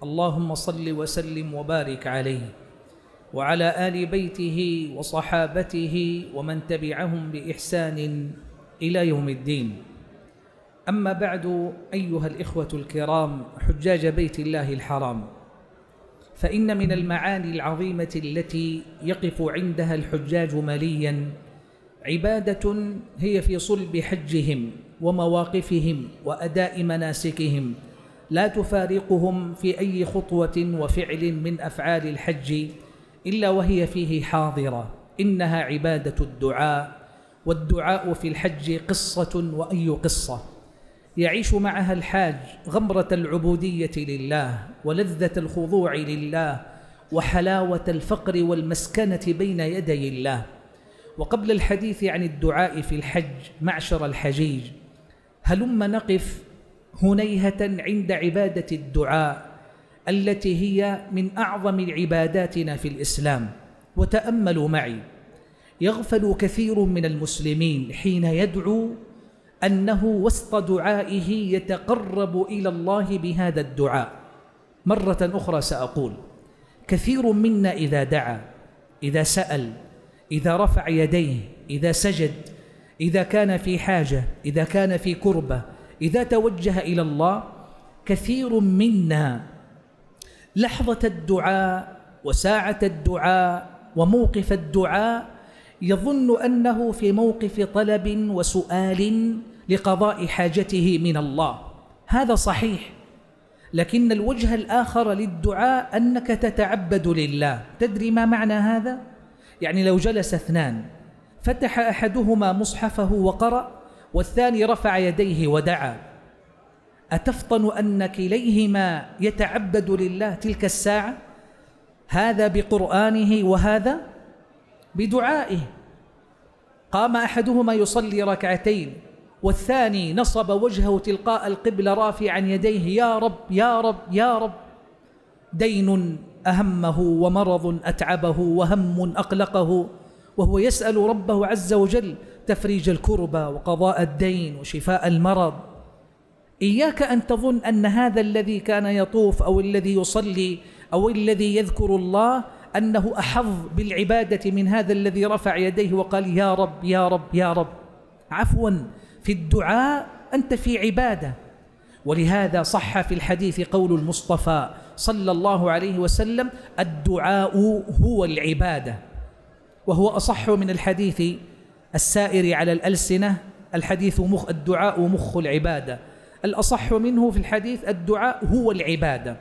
اللهم صل وسلم وبارك عليه وعلى ال بيته وصحابته ومن تبعهم باحسان الى يوم الدين اما بعد ايها الاخوه الكرام حجاج بيت الله الحرام فان من المعاني العظيمه التي يقف عندها الحجاج مليا عباده هي في صلب حجهم ومواقفهم واداء مناسكهم لا تفارقهم في أي خطوة وفعل من أفعال الحج إلا وهي فيه حاضرة إنها عبادة الدعاء والدعاء في الحج قصة وأي قصة يعيش معها الحاج غمرة العبودية لله ولذة الخضوع لله وحلاوة الفقر والمسكنة بين يدي الله وقبل الحديث عن الدعاء في الحج معشر الحجيج هلم نقف هنيهه عند عباده الدعاء التي هي من اعظم عباداتنا في الاسلام وتاملوا معي يغفل كثير من المسلمين حين يدعو انه وسط دعائه يتقرب الى الله بهذا الدعاء مره اخرى ساقول كثير منا اذا دعا اذا سال اذا رفع يديه اذا سجد اذا كان في حاجه اذا كان في كربه إذا توجه إلى الله كثير منا لحظة الدعاء وساعة الدعاء وموقف الدعاء يظن أنه في موقف طلب وسؤال لقضاء حاجته من الله هذا صحيح لكن الوجه الآخر للدعاء أنك تتعبد لله تدري ما معنى هذا؟ يعني لو جلس اثنان فتح أحدهما مصحفه وقرأ والثاني رفع يديه ودعا أتفطن أن كليهما يتعبد لله تلك الساعة هذا بقرآنه وهذا بدعائه قام أحدهما يصلي ركعتين والثاني نصب وجهه تلقاء القبلة رافعا يديه يا رب يا رب يا رب دين أهمه ومرض أتعبه وهم أقلقه وهو يسأل ربه عز وجل تفريج الكربة وقضاء الدين وشفاء المرض إياك أن تظن أن هذا الذي كان يطوف أو الذي يصلي أو الذي يذكر الله أنه أحظ بالعبادة من هذا الذي رفع يديه وقال يا رب يا رب يا رب عفوا في الدعاء أنت في عبادة ولهذا صح في الحديث قول المصطفى صلى الله عليه وسلم الدعاء هو العبادة وهو أصح من الحديث السائر على الألسنة الحديث مخ الدعاء مخ العبادة الأصح منه في الحديث الدعاء هو العبادة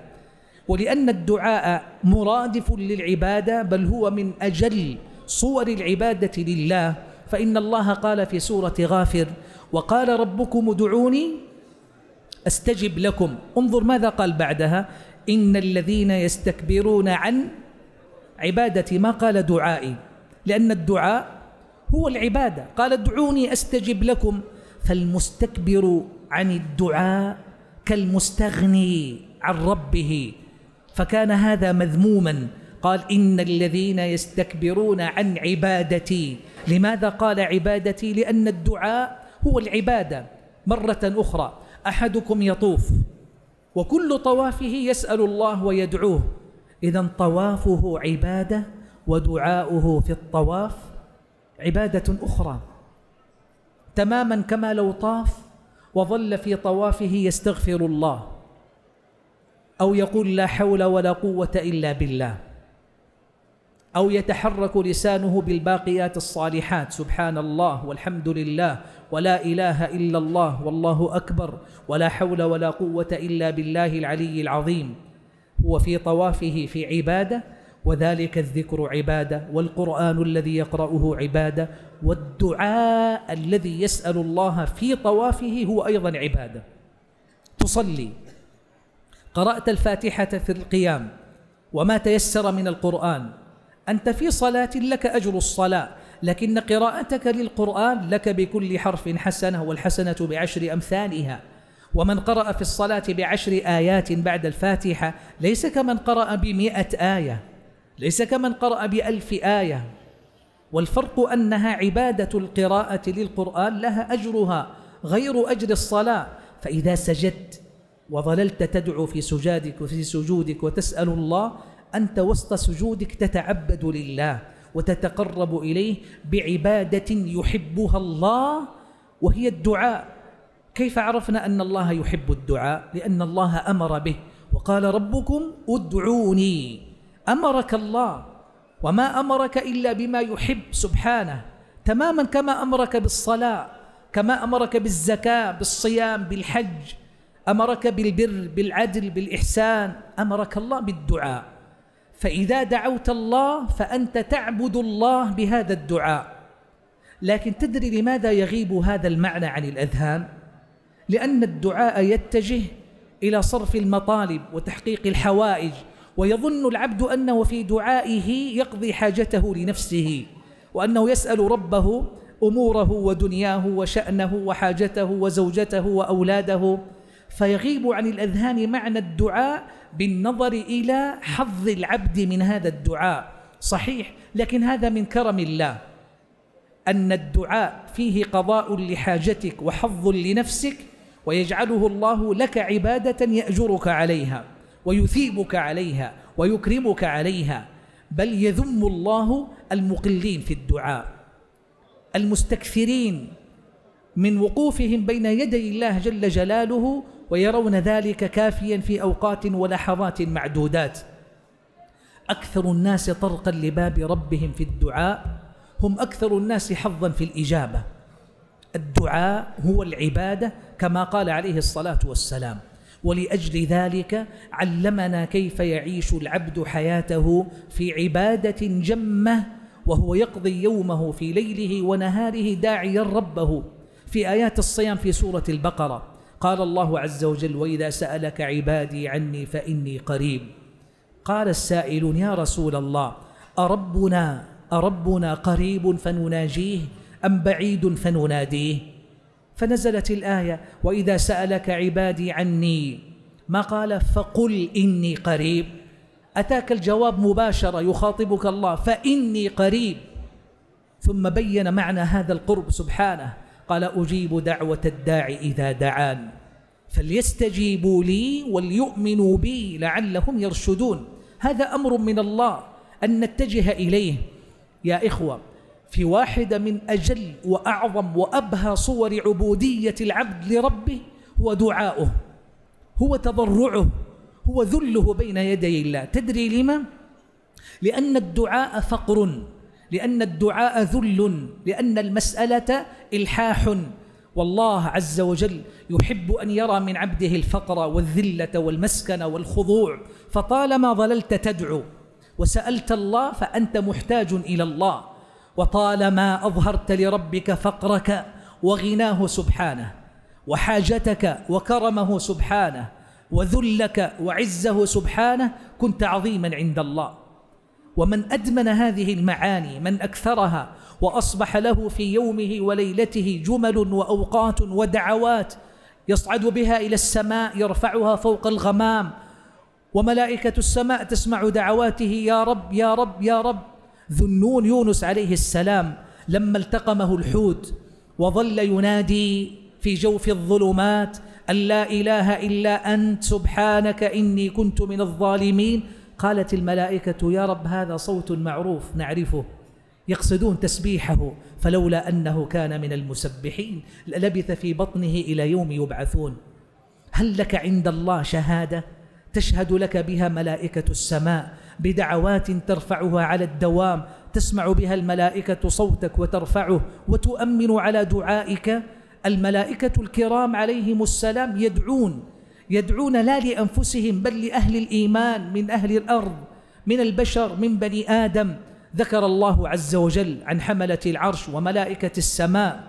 ولأن الدعاء مرادف للعبادة بل هو من أجل صور العبادة لله فإن الله قال في سورة غافر وقال ربكم ادعوني أستجب لكم انظر ماذا قال بعدها إن الذين يستكبرون عن عبادتي ما قال دعائي لأن الدعاء هو العبادة قال ادعوني أستجب لكم فالمستكبر عن الدعاء كالمستغني عن ربه فكان هذا مذموما قال إن الذين يستكبرون عن عبادتي لماذا قال عبادتي لأن الدعاء هو العبادة مرة أخرى أحدكم يطوف وكل طوافه يسأل الله ويدعوه إذا طوافه عبادة ودعاؤه في الطواف عبادة أخرى تماما كما لو طاف وظل في طوافه يستغفر الله أو يقول لا حول ولا قوة إلا بالله أو يتحرك لسانه بالباقيات الصالحات سبحان الله والحمد لله ولا إله إلا الله والله أكبر ولا حول ولا قوة إلا بالله العلي العظيم هو في طوافه في عبادة وذلك الذكر عبادة والقرآن الذي يقرأه عبادة والدعاء الذي يسأل الله في طوافه هو أيضا عبادة تصلي قرأت الفاتحة في القيام وما تيسر من القرآن أنت في صلاة لك أجر الصلاة لكن قراءتك للقرآن لك بكل حرف حسنة والحسنة بعشر أمثالها ومن قرأ في الصلاة بعشر آيات بعد الفاتحة ليس كمن قرأ بمئة آية ليس كمن قرأ بألف آية والفرق أنها عبادة القراءة للقرآن لها أجرها غير أجر الصلاة فإذا سجدت وظللت تدعو في سجادك وفي سجودك وتسأل الله أنت وسط سجودك تتعبد لله وتتقرب إليه بعبادة يحبها الله وهي الدعاء كيف عرفنا أن الله يحب الدعاء؟ لأن الله أمر به وقال ربكم ادعوني أمرك الله وما أمرك إلا بما يحب سبحانه تماما كما أمرك بالصلاة كما أمرك بالزكاة بالصيام بالحج أمرك بالبر بالعدل بالإحسان أمرك الله بالدعاء فإذا دعوت الله فأنت تعبد الله بهذا الدعاء لكن تدري لماذا يغيب هذا المعنى عن الأذهان؟ لأن الدعاء يتجه إلى صرف المطالب وتحقيق الحوائج ويظن العبد أنه في دعائه يقضي حاجته لنفسه وأنه يسأل ربه أموره ودنياه وشأنه وحاجته وزوجته وأولاده فيغيب عن الأذهان معنى الدعاء بالنظر إلى حظ العبد من هذا الدعاء صحيح لكن هذا من كرم الله أن الدعاء فيه قضاء لحاجتك وحظ لنفسك ويجعله الله لك عبادة يأجرك عليها ويثيبك عليها ويكرمك عليها بل يذم الله المقلين في الدعاء المستكثرين من وقوفهم بين يدي الله جل جلاله ويرون ذلك كافيا في أوقات ولحظات معدودات أكثر الناس طرقا لباب ربهم في الدعاء هم أكثر الناس حظا في الإجابة الدعاء هو العبادة كما قال عليه الصلاة والسلام ولاجل ذلك علمنا كيف يعيش العبد حياته في عباده جمه وهو يقضي يومه في ليله ونهاره داعيا ربه في ايات الصيام في سوره البقره قال الله عز وجل واذا سالك عبادي عني فاني قريب قال السائلون يا رسول الله اربنا اربنا قريب فنناجيه ام بعيد فنناديه فنزلت الآية وإذا سألك عبادي عني ما قال فقل إني قريب أتاك الجواب مباشرة يخاطبك الله فإني قريب ثم بين معنى هذا القرب سبحانه قال أجيب دعوة الداعي إذا دعان فليستجيبوا لي وليؤمنوا بي لعلهم يرشدون هذا أمر من الله أن نتجه إليه يا إخوة في واحدة من أجل وأعظم وأبهى صور عبودية العبد لربه هو دعاؤه هو تضرعه هو ذله بين يدي الله تدري لما؟ لأن الدعاء فقر لأن الدعاء ذل لأن المسألة إلحاح والله عز وجل يحب أن يرى من عبده الفقر والذلة والمسكن والخضوع فطالما ظللت تدعو وسألت الله فأنت محتاج إلى الله وطالما أظهرت لربك فقرك وغناه سبحانه وحاجتك وكرمه سبحانه وذلك وعزه سبحانه كنت عظيما عند الله ومن أدمن هذه المعاني من أكثرها وأصبح له في يومه وليلته جمل وأوقات ودعوات يصعد بها إلى السماء يرفعها فوق الغمام وملائكة السماء تسمع دعواته يا رب يا رب يا رب ذو النون يونس عليه السلام لما التقمه الحوت وظل ينادي في جوف الظلمات أن لا إله إلا أنت سبحانك إني كنت من الظالمين قالت الملائكة يا رب هذا صوت معروف نعرفه يقصدون تسبيحه فلولا أنه كان من المسبحين لبث في بطنه إلى يوم يبعثون هل لك عند الله شهادة تشهد لك بها ملائكة السماء بدعوات ترفعها على الدوام تسمع بها الملائكة صوتك وترفعه وتؤمن على دعائك الملائكة الكرام عليهم السلام يدعون يدعون لا لأنفسهم بل لأهل الإيمان من أهل الأرض من البشر من بني آدم ذكر الله عز وجل عن حملة العرش وملائكة السماء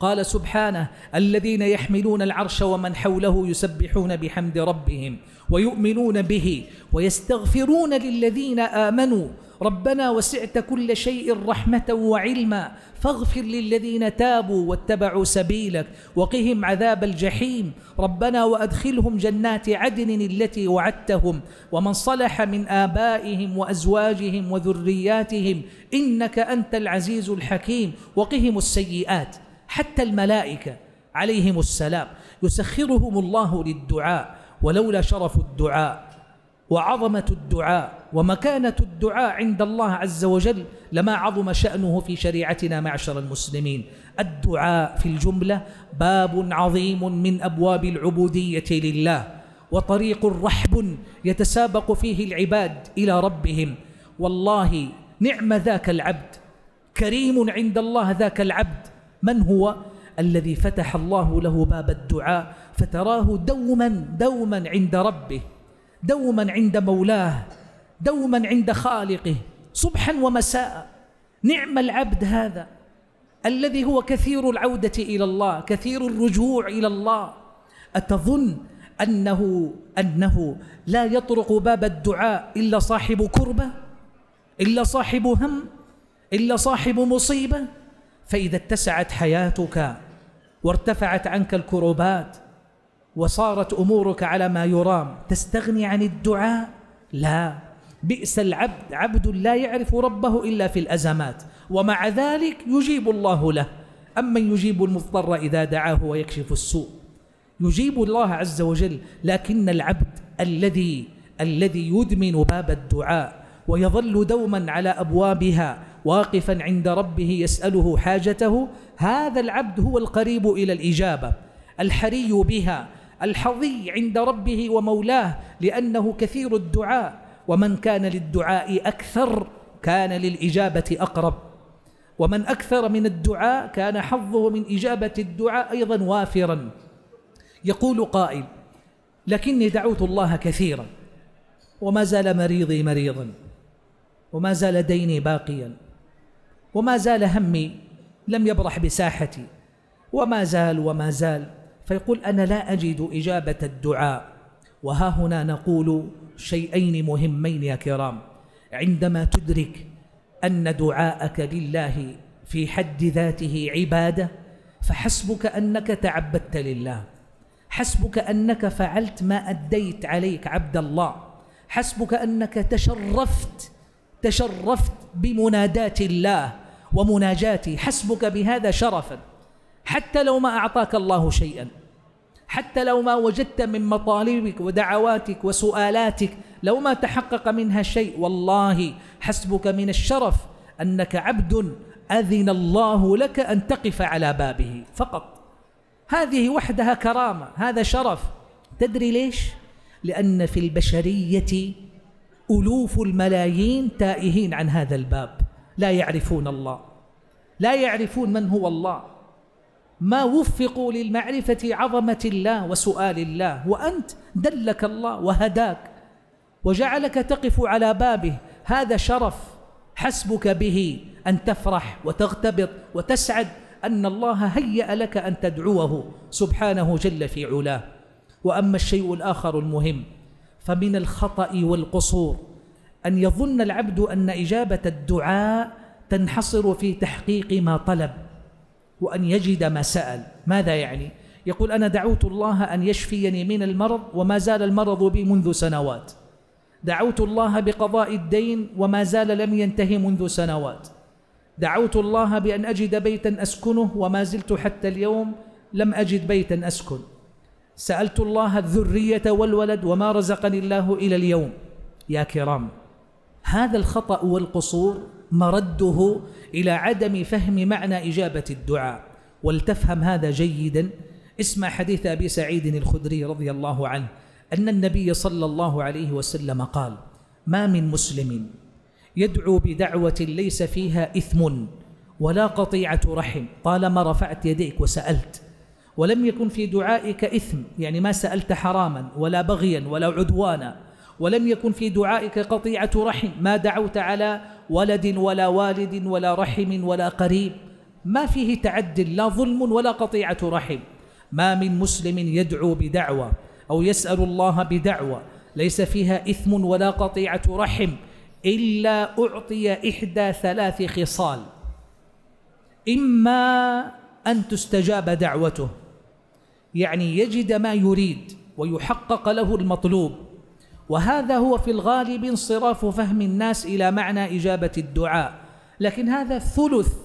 قال سبحانه الذين يحملون العرش ومن حوله يسبحون بحمد ربهم ويؤمنون به ويستغفرون للذين آمنوا ربنا وسعت كل شيء رحمة وعلما فاغفر للذين تابوا واتبعوا سبيلك وقهم عذاب الجحيم ربنا وأدخلهم جنات عدن التي وعدتهم ومن صلح من آبائهم وأزواجهم وذرياتهم إنك أنت العزيز الحكيم وقهم السيئات حتى الملائكة عليهم السلام يسخرهم الله للدعاء ولولا شرف الدعاء وعظمة الدعاء ومكانة الدعاء عند الله عز وجل لما عظم شأنه في شريعتنا معشر المسلمين الدعاء في الجملة باب عظيم من أبواب العبودية لله وطريق رحب يتسابق فيه العباد إلى ربهم والله نعم ذاك العبد كريم عند الله ذاك العبد من هو؟ الذي فتح الله له باب الدعاء فتراه دوما دوما عند ربه دوما عند مولاه دوما عند خالقه صبحا ومساء نعم العبد هذا الذي هو كثير العودة إلى الله كثير الرجوع إلى الله أتظن أنه أنه لا يطرق باب الدعاء إلا صاحب كربة إلا صاحب هم إلا صاحب مصيبة فإذا اتسعت حياتك وارتفعت عنك الكربات وصارت أمورك على ما يرام تستغني عن الدعاء لا بئس العبد عبد لا يعرف ربه إلا في الأزمات ومع ذلك يجيب الله له أمن يجيب المضطر إذا دعاه ويكشف السوء يجيب الله عز وجل لكن العبد الذي الذي يدمن باب الدعاء ويظل دوما على أبوابها واقفا عند ربه يسأله حاجته هذا العبد هو القريب إلى الإجابة الحري بها الحظي عند ربه ومولاه لأنه كثير الدعاء ومن كان للدعاء أكثر كان للإجابة أقرب ومن أكثر من الدعاء كان حظه من إجابة الدعاء أيضا وافرا يقول قائل لكني دعوت الله كثيرا وما زال مريضي مريضا وما زال ديني باقيا وما زال همي لم يبرح بساحتي وما زال وما زال فيقول أنا لا أجد إجابة الدعاء وها هنا نقول شيئين مهمين يا كرام عندما تدرك أن دعاءك لله في حد ذاته عبادة فحسبك أنك تعبدت لله حسبك أنك فعلت ما أديت عليك عبد الله حسبك أنك تشرفت تشرفت بمناداة الله ومناجاتي حسبك بهذا شرفا حتى لو ما أعطاك الله شيئا حتى لو ما وجدت من مطالبك ودعواتك وسؤالاتك لو ما تحقق منها شيء والله حسبك من الشرف أنك عبد أذن الله لك أن تقف على بابه فقط هذه وحدها كرامة هذا شرف تدري ليش؟ لأن في البشرية ألوف الملايين تائهين عن هذا الباب لا يعرفون الله لا يعرفون من هو الله ما وفقوا للمعرفة عظمة الله وسؤال الله وأنت دلك الله وهداك وجعلك تقف على بابه هذا شرف حسبك به أن تفرح وتغتبط وتسعد أن الله هيأ لك أن تدعوه سبحانه جل في علاه وأما الشيء الآخر المهم فمن الخطأ والقصور أن يظن العبد أن إجابة الدعاء تنحصر في تحقيق ما طلب وأن يجد ما سأل ماذا يعني؟ يقول أنا دعوت الله أن يشفيني من المرض وما زال المرض بي منذ سنوات دعوت الله بقضاء الدين وما زال لم ينتهي منذ سنوات دعوت الله بأن أجد بيتا أسكنه وما زلت حتى اليوم لم أجد بيتا أسكن سألت الله الذرية والولد وما رزقني الله إلى اليوم يا كرام هذا الخطأ والقصور مرده إلى عدم فهم معنى إجابة الدعاء ولتفهم هذا جيدا اسمع حديث أبي سعيد الخدري رضي الله عنه أن النبي صلى الله عليه وسلم قال ما من مسلم يدعو بدعوة ليس فيها إثم ولا قطيعة رحم طالما رفعت يديك وسألت ولم يكن في دعائك إثم يعني ما سألت حراما ولا بغيا ولا عدوانا ولم يكن في دعائك قطيعة رحم ما دعوت على ولد ولا والد ولا رحم ولا قريب ما فيه تعد لا ظلم ولا قطيعة رحم ما من مسلم يدعو بدعوة أو يسأل الله بدعوة ليس فيها إثم ولا قطيعة رحم إلا أعطي إحدى ثلاث خصال إما أن تستجاب دعوته يعني يجد ما يريد ويحقق له المطلوب وهذا هو في الغالب انصراف فهم الناس إلى معنى إجابة الدعاء لكن هذا ثلث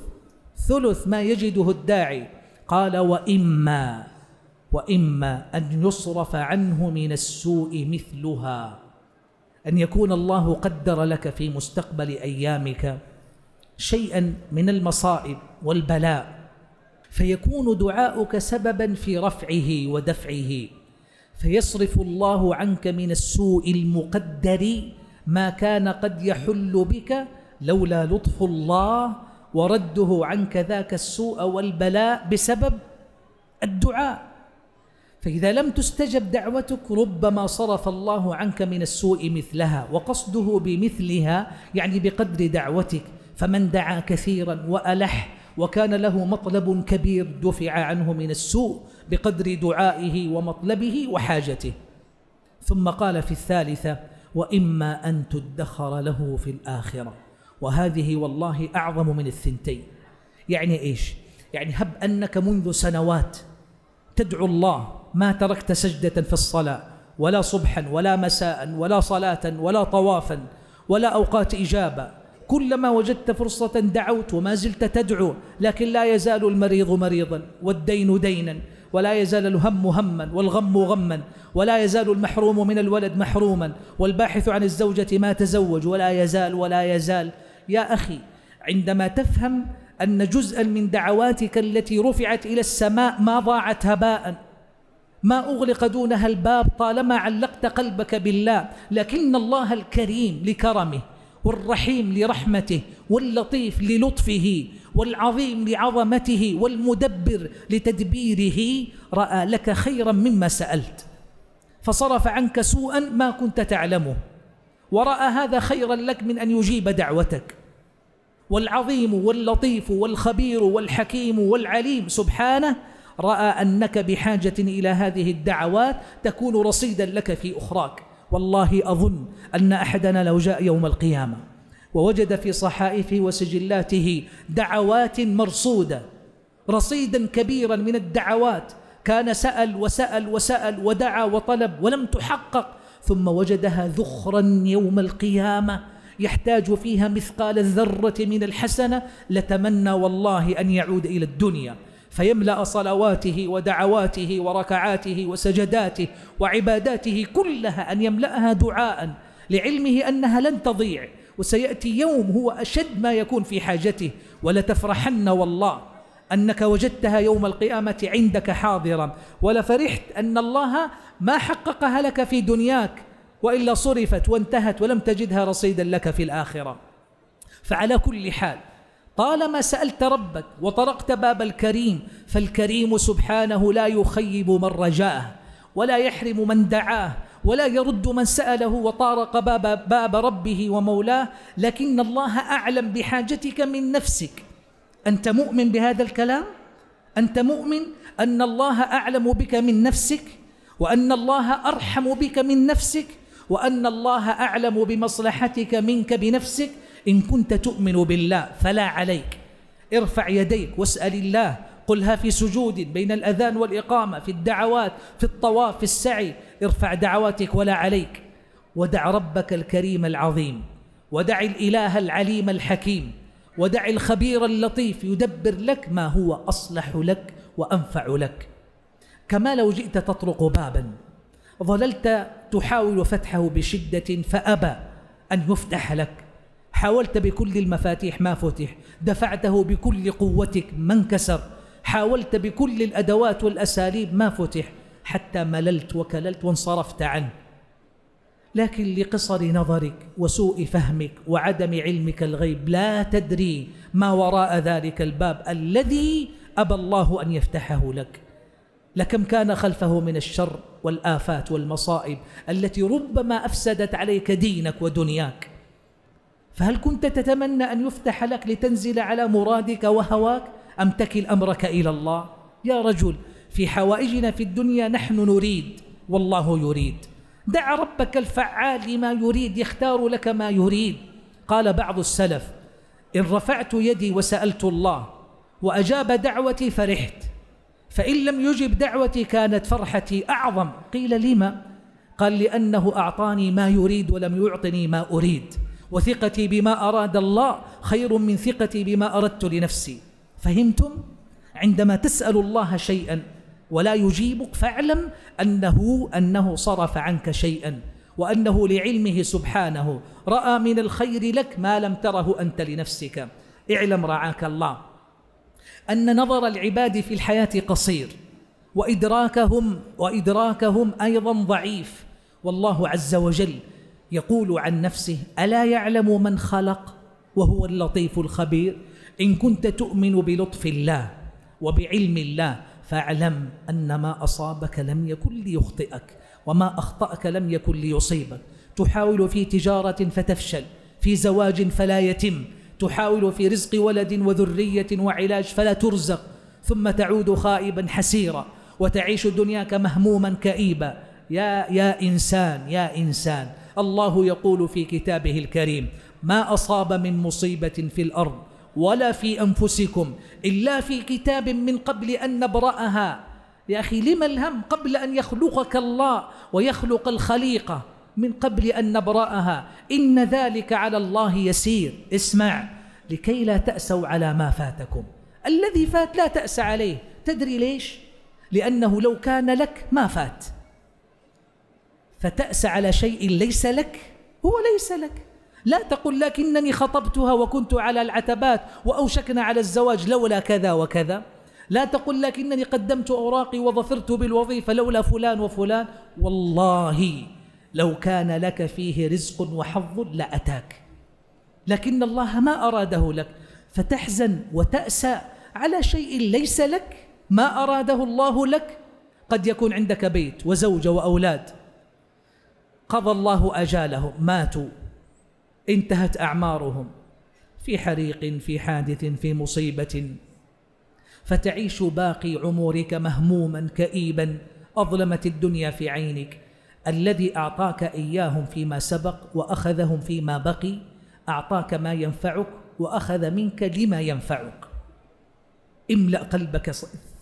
ثلث ما يجده الداعي قال وإما وإما أن يصرف عنه من السوء مثلها أن يكون الله قدر لك في مستقبل أيامك شيئا من المصائب والبلاء فيكون دعاؤك سببا في رفعه ودفعه فيصرف الله عنك من السوء المقدر ما كان قد يحل بك لولا لطف الله ورده عنك ذاك السوء والبلاء بسبب الدعاء فإذا لم تستجب دعوتك ربما صرف الله عنك من السوء مثلها وقصده بمثلها يعني بقدر دعوتك فمن دعا كثيرا وألح وكان له مطلب كبير دفع عنه من السوء بقدر دعائه ومطلبه وحاجته ثم قال في الثالثة وإما أن تدخر له في الآخرة وهذه والله أعظم من الثنتين يعني إيش؟ يعني هب أنك منذ سنوات تدعو الله ما تركت سجدة في الصلاة ولا صبحا ولا مساء ولا صلاة ولا طوافا ولا أوقات إجابة كلما وجدت فرصة دعوت وما زلت تدعو لكن لا يزال المريض مريضا والدين دينا ولا يزال الهم هما والغم غما ولا يزال المحروم من الولد محروما والباحث عن الزوجة ما تزوج ولا يزال ولا يزال يا أخي عندما تفهم أن جزءا من دعواتك التي رفعت إلى السماء ما ضاعت هباء ما أغلق دونها الباب طالما علقت قلبك بالله لكن الله الكريم لكرمه والرحيم لرحمته واللطيف للطفه والعظيم لعظمته والمدبر لتدبيره رأى لك خيرا مما سألت فصرف عنك سوءا ما كنت تعلمه ورأى هذا خيرا لك من أن يجيب دعوتك والعظيم واللطيف والخبير والحكيم والعليم سبحانه رأى أنك بحاجة إلى هذه الدعوات تكون رصيدا لك في أخراك والله أظن أن أحدنا لو جاء يوم القيامة ووجد في صحائفه وسجلاته دعوات مرصوده رصيدا كبيرا من الدعوات كان سال وسال وسال ودعا وطلب ولم تحقق ثم وجدها ذخرا يوم القيامه يحتاج فيها مثقال الذره من الحسنه لتمنى والله ان يعود الى الدنيا فيملا صلواته ودعواته وركعاته وسجداته وعباداته كلها ان يملاها دعاء لعلمه انها لن تضيع وسيأتي يوم هو أشد ما يكون في حاجته ولتفرحن والله أنك وجدتها يوم القيامة عندك حاضرا ولفرحت أن الله ما حققها لك في دنياك وإلا صرفت وانتهت ولم تجدها رصيدا لك في الآخرة فعلى كل حال طالما سألت ربك وطرقت باب الكريم فالكريم سبحانه لا يخيب من رجاه ولا يحرم من دعاه ولا يرد من سأله وطارق باب, باب ربه ومولاه لكن الله أعلم بحاجتك من نفسك أنت مؤمن بهذا الكلام؟ أنت مؤمن أن الله أعلم بك من نفسك وأن الله أرحم بك من نفسك وأن الله أعلم بمصلحتك منك بنفسك إن كنت تؤمن بالله فلا عليك ارفع يديك واسأل الله قلها في سجود بين الأذان والإقامة في الدعوات في الطواف في السعي ارفع دعواتك ولا عليك ودع ربك الكريم العظيم ودع الإله العليم الحكيم ودع الخبير اللطيف يدبر لك ما هو أصلح لك وأنفع لك كما لو جئت تطرق بابا ظللت تحاول فتحه بشدة فأبى أن يفتح لك حاولت بكل المفاتيح ما فتح دفعته بكل قوتك ما انكسر حاولت بكل الأدوات والأساليب ما فتح حتى مللت وكللت وانصرفت عنه لكن لقصر نظرك وسوء فهمك وعدم علمك الغيب لا تدري ما وراء ذلك الباب الذي أبى الله أن يفتحه لك لكم كان خلفه من الشر والآفات والمصائب التي ربما أفسدت عليك دينك ودنياك فهل كنت تتمنى أن يفتح لك لتنزل على مرادك وهواك أم تكل أمرك إلى الله يا رجل في حوائجنا في الدنيا نحن نريد والله يريد دع ربك الفعال لما يريد يختار لك ما يريد قال بعض السلف إن رفعت يدي وسألت الله وأجاب دعوتي فرحت فإن لم يجب دعوتي كانت فرحتي أعظم قيل لما قال لأنه أعطاني ما يريد ولم يعطني ما أريد وثقتي بما أراد الله خير من ثقتي بما أردت لنفسي فهمتم؟ عندما تسأل الله شيئا ولا يجيبك فاعلم أنه, أنه صرف عنك شيئا وأنه لعلمه سبحانه رأى من الخير لك ما لم تره أنت لنفسك اعلم رعاك الله أن نظر العباد في الحياة قصير وإدراكهم, وإدراكهم أيضا ضعيف والله عز وجل يقول عن نفسه ألا يعلم من خلق وهو اللطيف الخبير إن كنت تؤمن بلطف الله وبعلم الله فاعلم أن ما أصابك لم يكن ليخطئك وما أخطأك لم يكن ليصيبك تحاول في تجارة فتفشل في زواج فلا يتم تحاول في رزق ولد وذرية وعلاج فلا ترزق ثم تعود خائبا حسيرا وتعيش دنياك مهموما كئيبا يا يا إنسان يا إنسان الله يقول في كتابه الكريم ما أصاب من مصيبة في الأرض ولا في أنفسكم إلا في كتاب من قبل أن نبرأها يا أخي لما الهم قبل أن يخلقك الله ويخلق الخليقة من قبل أن نبرأها إن ذلك على الله يسير اسمع لكي لا تأسوا على ما فاتكم الذي فات لا تأس عليه تدري ليش؟ لأنه لو كان لك ما فات فتأس على شيء ليس لك هو ليس لك لا تقل لكنني خطبتها وكنت على العتبات وأوشكنا على الزواج لولا كذا وكذا لا تقل لكنني قدمت أوراقي وظفرت بالوظيفة لولا فلان وفلان والله لو كان لك فيه رزق وحظ لأتاك لكن الله ما أراده لك فتحزن وتأسى على شيء ليس لك ما أراده الله لك قد يكون عندك بيت وزوجة وأولاد قضى الله أجالهم ماتوا انتهت أعمارهم في حريق في حادث في مصيبة فتعيش باقي عمرك مهموما كئيبا أظلمت الدنيا في عينك الذي أعطاك إياهم فيما سبق وأخذهم فيما بقي أعطاك ما ينفعك وأخذ منك لما ينفعك املأ قلبك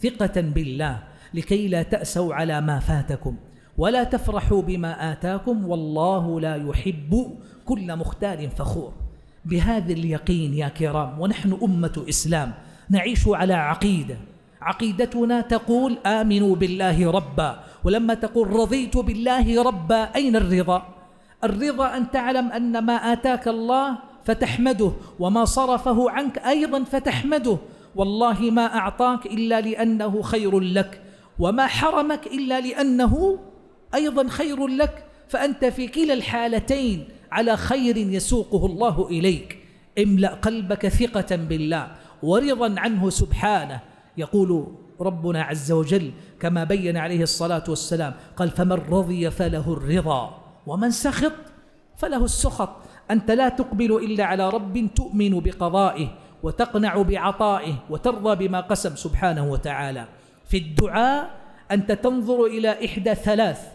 ثقة بالله لكي لا تأسوا على ما فاتكم ولا تفرحوا بما آتاكم والله لا يحب كل مختال فخور بهذا اليقين يا كرام ونحن أمة إسلام نعيش على عقيدة عقيدتنا تقول آمنوا بالله ربا ولما تقول رضيت بالله ربا أين الرضا؟ الرضا أن تعلم أن ما آتاك الله فتحمده وما صرفه عنك أيضا فتحمده والله ما أعطاك إلا لأنه خير لك وما حرمك إلا لأنه أيضا خير لك فأنت في كلا الحالتين على خير يسوقه الله إليك املأ قلبك ثقة بالله ورضا عنه سبحانه يقول ربنا عز وجل كما بين عليه الصلاة والسلام قال فمن رضي فله الرضا ومن سخط فله السخط أنت لا تقبل إلا على رب تؤمن بقضائه وتقنع بعطائه وترضى بما قسم سبحانه وتعالى في الدعاء أنت تنظر إلى إحدى ثلاث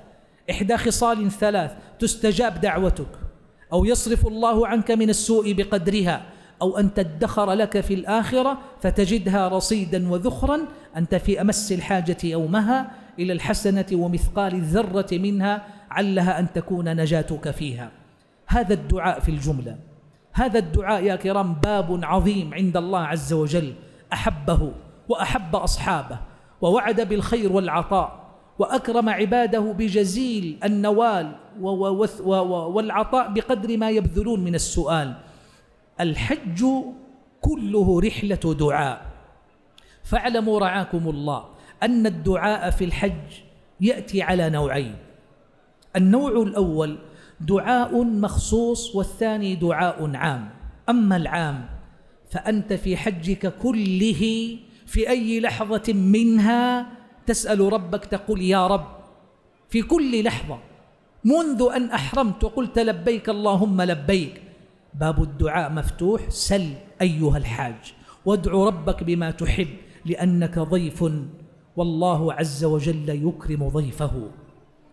إحدى خصال ثلاث تستجاب دعوتك أو يصرف الله عنك من السوء بقدرها أو أن تدخر لك في الآخرة فتجدها رصيدا وذخرا أنت في أمس الحاجة يومها إلى الحسنة ومثقال الذرة منها علها أن تكون نجاتك فيها هذا الدعاء في الجملة هذا الدعاء يا كرام باب عظيم عند الله عز وجل أحبه وأحب أصحابه ووعد بالخير والعطاء وأكرم عباده بجزيل النوال والعطاء بقدر ما يبذلون من السؤال الحج كله رحلة دعاء فاعلموا رعاكم الله أن الدعاء في الحج يأتي على نوعين النوع الأول دعاء مخصوص والثاني دعاء عام أما العام فأنت في حجك كله في أي لحظة منها تسأل ربك تقول يا رب في كل لحظة منذ أن أحرمت وقلت لبيك اللهم لبيك باب الدعاء مفتوح سل أيها الحاج وادع ربك بما تحب لأنك ضيف والله عز وجل يكرم ضيفه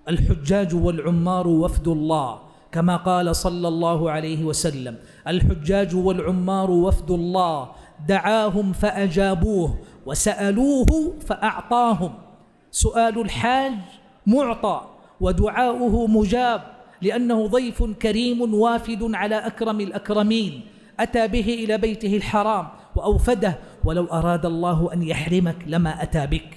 الحجاج والعمار وفد الله كما قال صلى الله عليه وسلم الحجاج والعمار وفد الله دعاهم فأجابوه وسألوه فأعطاهم سؤال الحاج معطى ودعاؤه مجاب لأنه ضيف كريم وافد على أكرم الأكرمين أتى به إلى بيته الحرام وأوفده ولو أراد الله أن يحرمك لما أتى بك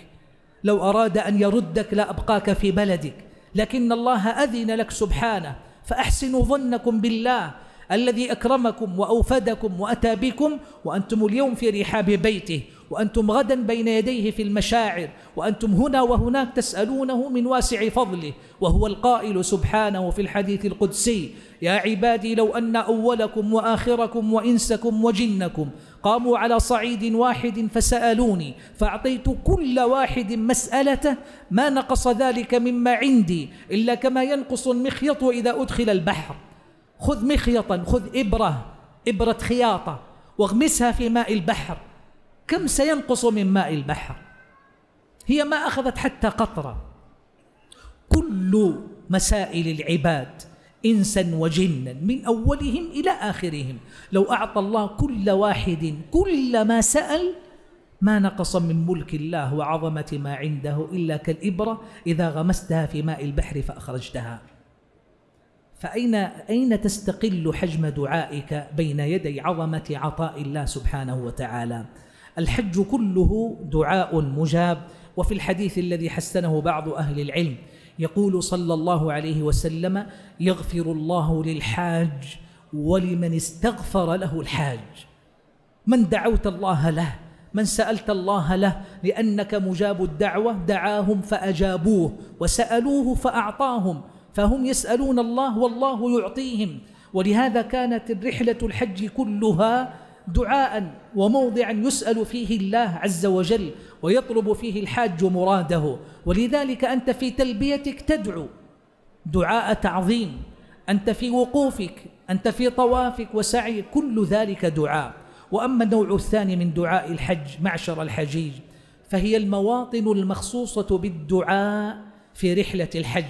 لو أراد أن يردك لأبقاك في بلدك لكن الله أذن لك سبحانه فأحسنوا ظنكم بالله الذي أكرمكم وأوفدكم وأتى بكم وأنتم اليوم في رحاب بيته وأنتم غدا بين يديه في المشاعر وأنتم هنا وهناك تسألونه من واسع فضله وهو القائل سبحانه في الحديث القدسي يا عبادي لو أن أولكم وآخركم وإنسكم وجنكم قاموا على صعيد واحد فسألوني فأعطيت كل واحد مسألته ما نقص ذلك مما عندي إلا كما ينقص المخيط إذا أدخل البحر خذ مخيطا خذ إبرة إبرة خياطة واغمسها في ماء البحر كم سينقص من ماء البحر هي ما أخذت حتى قطرة كل مسائل العباد إنسا وجنا من أولهم إلى آخرهم لو أعطى الله كل واحد كل ما سأل ما نقص من ملك الله وعظمة ما عنده إلا كالإبرة إذا غمستها في ماء البحر فأخرجتها فأين أين تستقل حجم دعائك بين يدي عظمة عطاء الله سبحانه وتعالى؟ الحج كله دعاء مجاب وفي الحديث الذي حسنه بعض أهل العلم يقول صلى الله عليه وسلم يغفر الله للحاج ولمن استغفر له الحاج من دعوت الله له من سألت الله له لأنك مجاب الدعوة دعاهم فأجابوه وسألوه فأعطاهم فهم يسألون الله والله يعطيهم ولهذا كانت الرحلة الحج كلها دعاء وموضعا يسأل فيه الله عز وجل ويطلب فيه الحاج مراده ولذلك أنت في تلبيتك تدعو دعاء تعظيم أنت في وقوفك أنت في طوافك وسعي كل ذلك دعاء وأما النوع الثاني من دعاء الحج معشر الحجيج فهي المواطن المخصوصة بالدعاء في رحلة الحج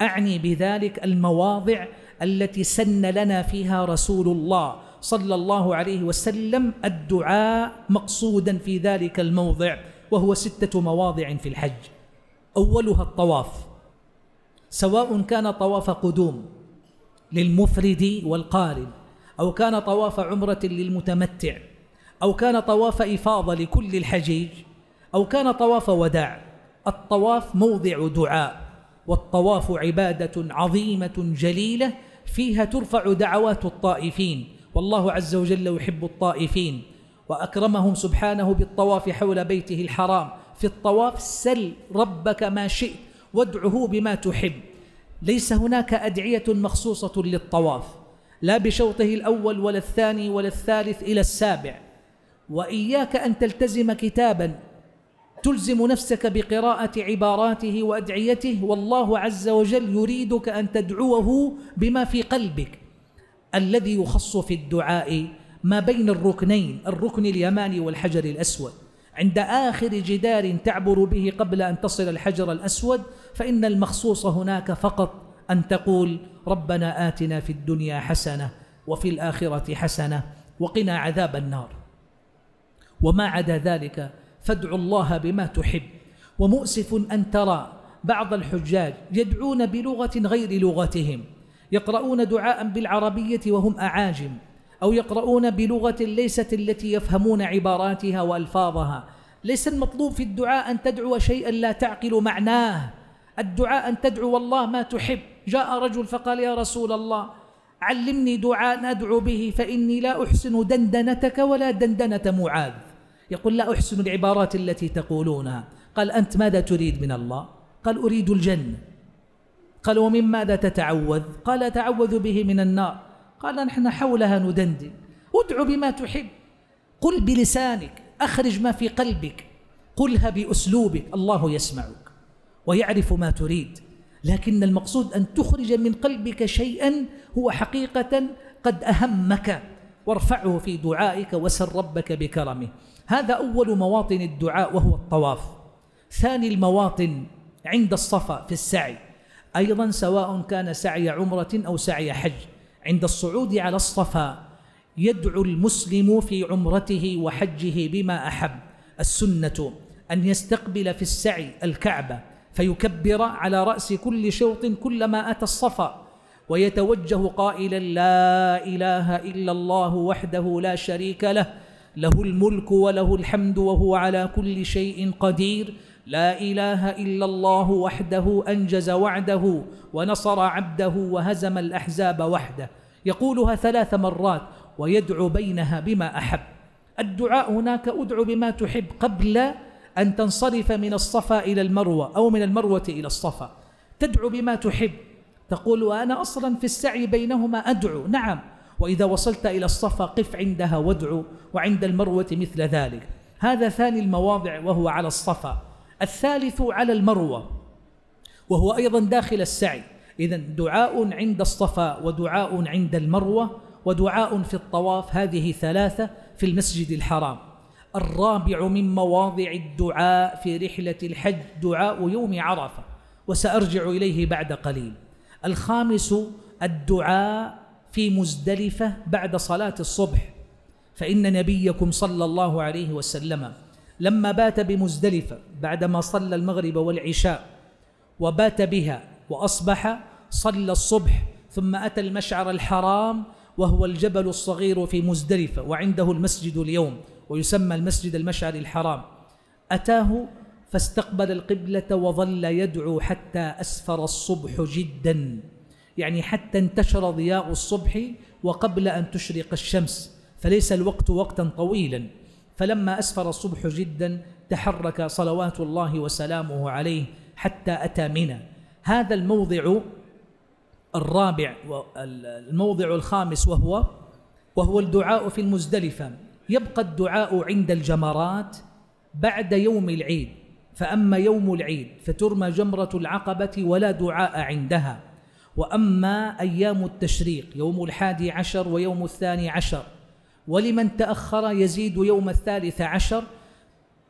أعني بذلك المواضع التي سن لنا فيها رسول الله صلى الله عليه وسلم الدعاء مقصودا في ذلك الموضع وهو ستة مواضع في الحج أولها الطواف سواء كان طواف قدوم للمفرد والقارن أو كان طواف عمرة للمتمتع أو كان طواف إفاضة لكل الحجيج أو كان طواف وداع الطواف موضع دعاء والطواف عبادة عظيمة جليلة فيها ترفع دعوات الطائفين والله عز وجل يحب الطائفين وأكرمهم سبحانه بالطواف حول بيته الحرام في الطواف سل ربك ما شئت وادعه بما تحب ليس هناك أدعية مخصوصة للطواف لا بشوطه الأول ولا الثاني ولا الثالث إلى السابع وإياك أن تلتزم كتابا تلزم نفسك بقراءة عباراته وأدعيته والله عز وجل يريدك أن تدعوه بما في قلبك الذي يخص في الدعاء ما بين الركنين الركن اليماني والحجر الأسود عند آخر جدار تعبر به قبل أن تصل الحجر الأسود فإن المخصوص هناك فقط أن تقول ربنا آتنا في الدنيا حسنة وفي الآخرة حسنة وقنا عذاب النار وما عدا ذلك فادعوا الله بما تحب ومؤسف أن ترى بعض الحجاج يدعون بلغة غير لغتهم يقرؤون دعاء بالعربية وهم أعاجم أو يقرؤون بلغة ليست التي يفهمون عباراتها وألفاظها ليس المطلوب في الدعاء أن تدعو شيئا لا تعقل معناه الدعاء أن تدعو الله ما تحب جاء رجل فقال يا رسول الله علمني دعاء أدعو به فإني لا أحسن دندنتك ولا دندنة معاذ يقول لا أحسن العبارات التي تقولونها قال أنت ماذا تريد من الله قال أريد الجنة قال ومن ماذا تتعوذ قال أتعوذ به من النار قال نحن حولها ندندن ادع بما تحب قل بلسانك أخرج ما في قلبك قلها بأسلوبك الله يسمعك ويعرف ما تريد لكن المقصود أن تخرج من قلبك شيئا هو حقيقة قد أهمك وارفعه في دعائك وسل ربك بكرمه هذا أول مواطن الدعاء وهو الطواف ثاني المواطن عند الصفا في السعي أيضا سواء كان سعي عمرة أو سعي حج عند الصعود على الصفا يدعو المسلم في عمرته وحجه بما أحب السنة أن يستقبل في السعي الكعبة فيكبر على رأس كل شوط كلما أتى الصفا ويتوجه قائلا لا إله إلا الله وحده لا شريك له له الملك وله الحمد وهو على كل شيء قدير لا إله إلا الله وحده أنجز وعده ونصر عبده وهزم الأحزاب وحده يقولها ثلاث مرات ويدعو بينها بما أحب الدعاء هناك أدعو بما تحب قبل أن تنصرف من الصفا إلى المروة أو من المروة إلى الصفا تدعو بما تحب تقول وأنا أصلا في السعي بينهما أدعو نعم وإذا وصلت إلى الصفا قف عندها وادعو وعند المروة مثل ذلك هذا ثاني المواضع وهو على الصفا الثالث على المروة وهو أيضا داخل السعي إذا دعاء عند الصفا ودعاء عند المروة ودعاء في الطواف هذه ثلاثة في المسجد الحرام الرابع من مواضع الدعاء في رحلة الحج دعاء يوم عرفة وسأرجع إليه بعد قليل الخامس الدعاء في مزدلفة بعد صلاة الصبح فإن نبيكم صلى الله عليه وسلم لما بات بمزدلفة بعدما صلى المغرب والعشاء وبات بها وأصبح صلى الصبح ثم أتى المشعر الحرام وهو الجبل الصغير في مزدلفة وعنده المسجد اليوم ويسمى المسجد المشعر الحرام أتاه فاستقبل القبلة وظل يدعو حتى أسفر الصبح جدا يعني حتى انتشر ضياء الصبح وقبل أن تشرق الشمس فليس الوقت وقتا طويلا فلما أسفر الصبح جدا تحرك صلوات الله وسلامه عليه حتى أتى منى هذا الموضع الرابع الموضع الخامس وهو وهو الدعاء في المزدلفة يبقى الدعاء عند الجمرات بعد يوم العيد فأما يوم العيد فترمى جمرة العقبة ولا دعاء عندها وأما أيام التشريق يوم الحادي عشر ويوم الثاني عشر ولمن تأخر يزيد يوم الثالث عشر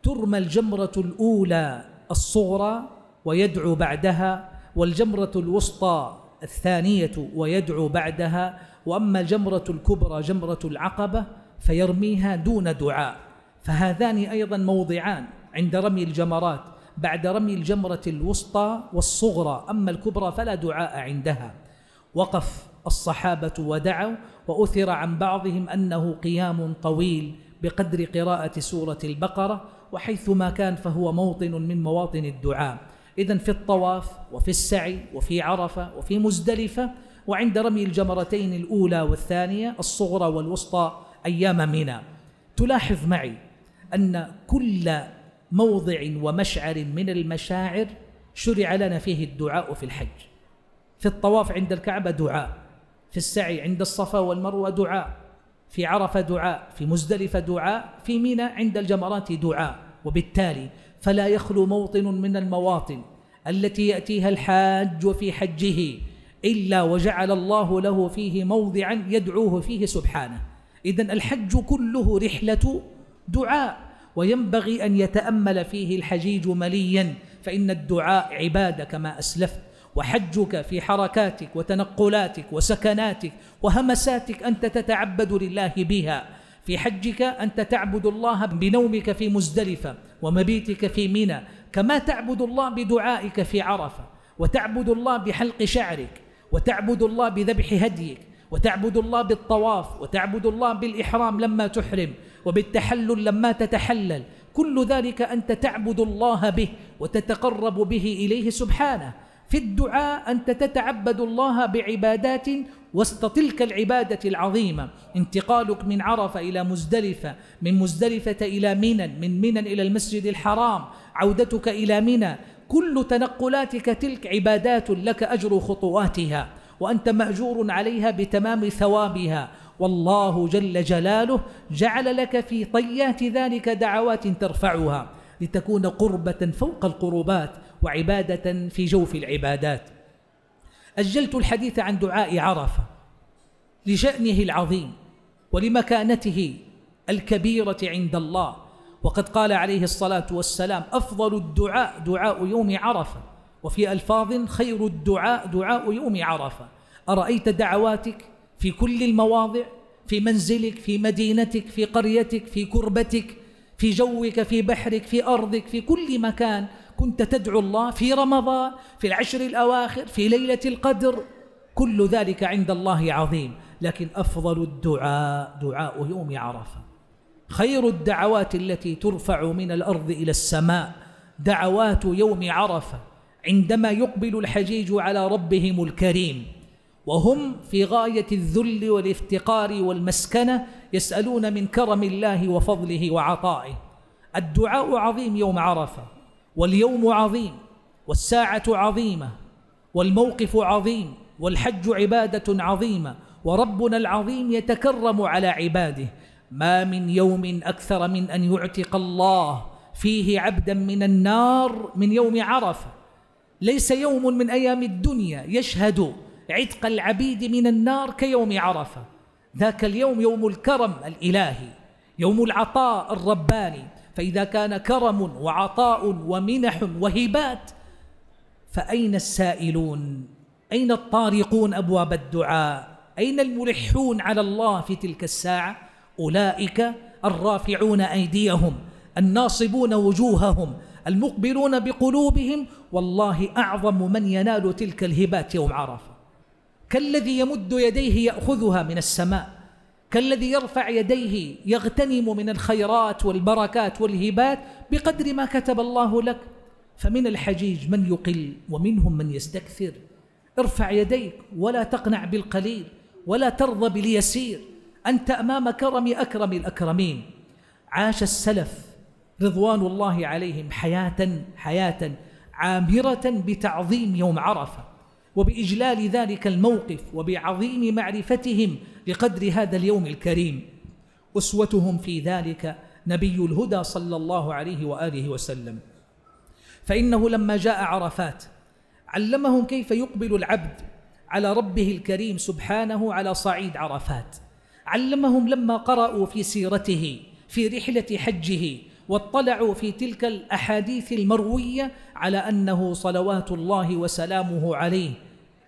ترمى الجمرة الأولى الصغرى ويدعو بعدها والجمرة الوسطى الثانية ويدعو بعدها وأما الجمرة الكبرى جمرة العقبة فيرميها دون دعاء فهذان أيضا موضعان عند رمي الجمرات بعد رمي الجمرة الوسطى والصغرى أما الكبرى فلا دعاء عندها وقف الصحابة ودعوا وأثر عن بعضهم أنه قيام طويل بقدر قراءة سورة البقرة وحيثما كان فهو موطن من مواطن الدعاء إذا في الطواف وفي السعي وفي عرفة وفي مزدلفة وعند رمي الجمرتين الأولى والثانية الصغرى والوسطى أيام منى تلاحظ معي أن كل موضع ومشعر من المشاعر شرع لنا فيه الدعاء في الحج في الطواف عند الكعبة دعاء في السعي عند الصفا والمروة دعاء في عرفة دعاء في مزدلفة دعاء في منى عند الجمرات دعاء وبالتالي فلا يخلو موطن من المواطن التي يأتيها الحاج في حجه إلا وجعل الله له فيه موضعا يدعوه فيه سبحانه إذا الحج كله رحلة دعاء وينبغي أن يتأمل فيه الحجيج مليا فإن الدعاء عبادة كما أسلفت وحجك في حركاتك وتنقلاتك وسكناتك وهمساتك أنت تتعبد لله بها في حجك أنت تعبد الله بنومك في مزدلفة ومبيتك في منى كما تعبد الله بدعائك في عرفة وتعبد الله بحلق شعرك وتعبد الله بذبح هديك وتعبد الله بالطواف وتعبد الله بالإحرام لما تحرم وبالتحلل لما تتحلل كل ذلك أنت تعبد الله به وتتقرب به إليه سبحانه في الدعاء أنت تتعبد الله بعبادات وسط تلك العبادة العظيمة انتقالك من عرفة إلى مزدلفة من مزدلفة إلى منى من منى إلى المسجد الحرام عودتك إلى منى كل تنقلاتك تلك عبادات لك أجر خطواتها وأنت مأجور عليها بتمام ثوابها والله جل جلاله جعل لك في طيات ذلك دعوات ترفعها لتكون قربة فوق القربات وعبادة في جوف العبادات أجلت الحديث عن دعاء عرفة لشأنه العظيم ولمكانته الكبيرة عند الله وقد قال عليه الصلاة والسلام أفضل الدعاء دعاء يوم عرفة وفي ألفاظ خير الدعاء دعاء يوم عرفة أرأيت دعواتك في كل المواضع في منزلك في مدينتك في قريتك في كربتك في جوك في بحرك في أرضك في كل مكان كنت تدعو الله في رمضان في العشر الأواخر في ليلة القدر كل ذلك عند الله عظيم لكن أفضل الدعاء دعاء يوم عرفة خير الدعوات التي ترفع من الأرض إلى السماء دعوات يوم عرفة عندما يقبل الحجيج على ربهم الكريم وهم في غاية الذل والافتقار والمسكنة يسألون من كرم الله وفضله وعطائه الدعاء عظيم يوم عرفه واليوم عظيم والساعة عظيمة والموقف عظيم والحج عبادة عظيمة وربنا العظيم يتكرم على عباده ما من يوم أكثر من أن يعتق الله فيه عبدا من النار من يوم عرفة ليس يوم من أيام الدنيا يشهد عتق العبيد من النار كيوم عرفة ذاك اليوم يوم الكرم الإلهي يوم العطاء الرباني فإذا كان كرم وعطاء ومنح وهبات فأين السائلون أين الطارقون أبواب الدعاء أين الملحون على الله في تلك الساعة أولئك الرافعون أيديهم الناصبون وجوههم المقبلون بقلوبهم والله أعظم من ينال تلك الهبات يوم عرفة كالذي يمد يديه يأخذها من السماء كالذي يرفع يديه يغتنم من الخيرات والبركات والهبات بقدر ما كتب الله لك فمن الحجيج من يقل ومنهم من يستكثر ارفع يديك ولا تقنع بالقليل ولا ترضى باليسير أنت أمام كرم أكرم الأكرمين عاش السلف رضوان الله عليهم حياة حياة عامرة بتعظيم يوم عرفة وبإجلال ذلك الموقف وبعظيم معرفتهم لقدر هذا اليوم الكريم أسوتهم في ذلك نبي الهدى صلى الله عليه وآله وسلم فإنه لما جاء عرفات علمهم كيف يقبل العبد على ربه الكريم سبحانه على صعيد عرفات علمهم لما قرأوا في سيرته في رحلة حجه واطلعوا في تلك الأحاديث المروية على أنه صلوات الله وسلامه عليه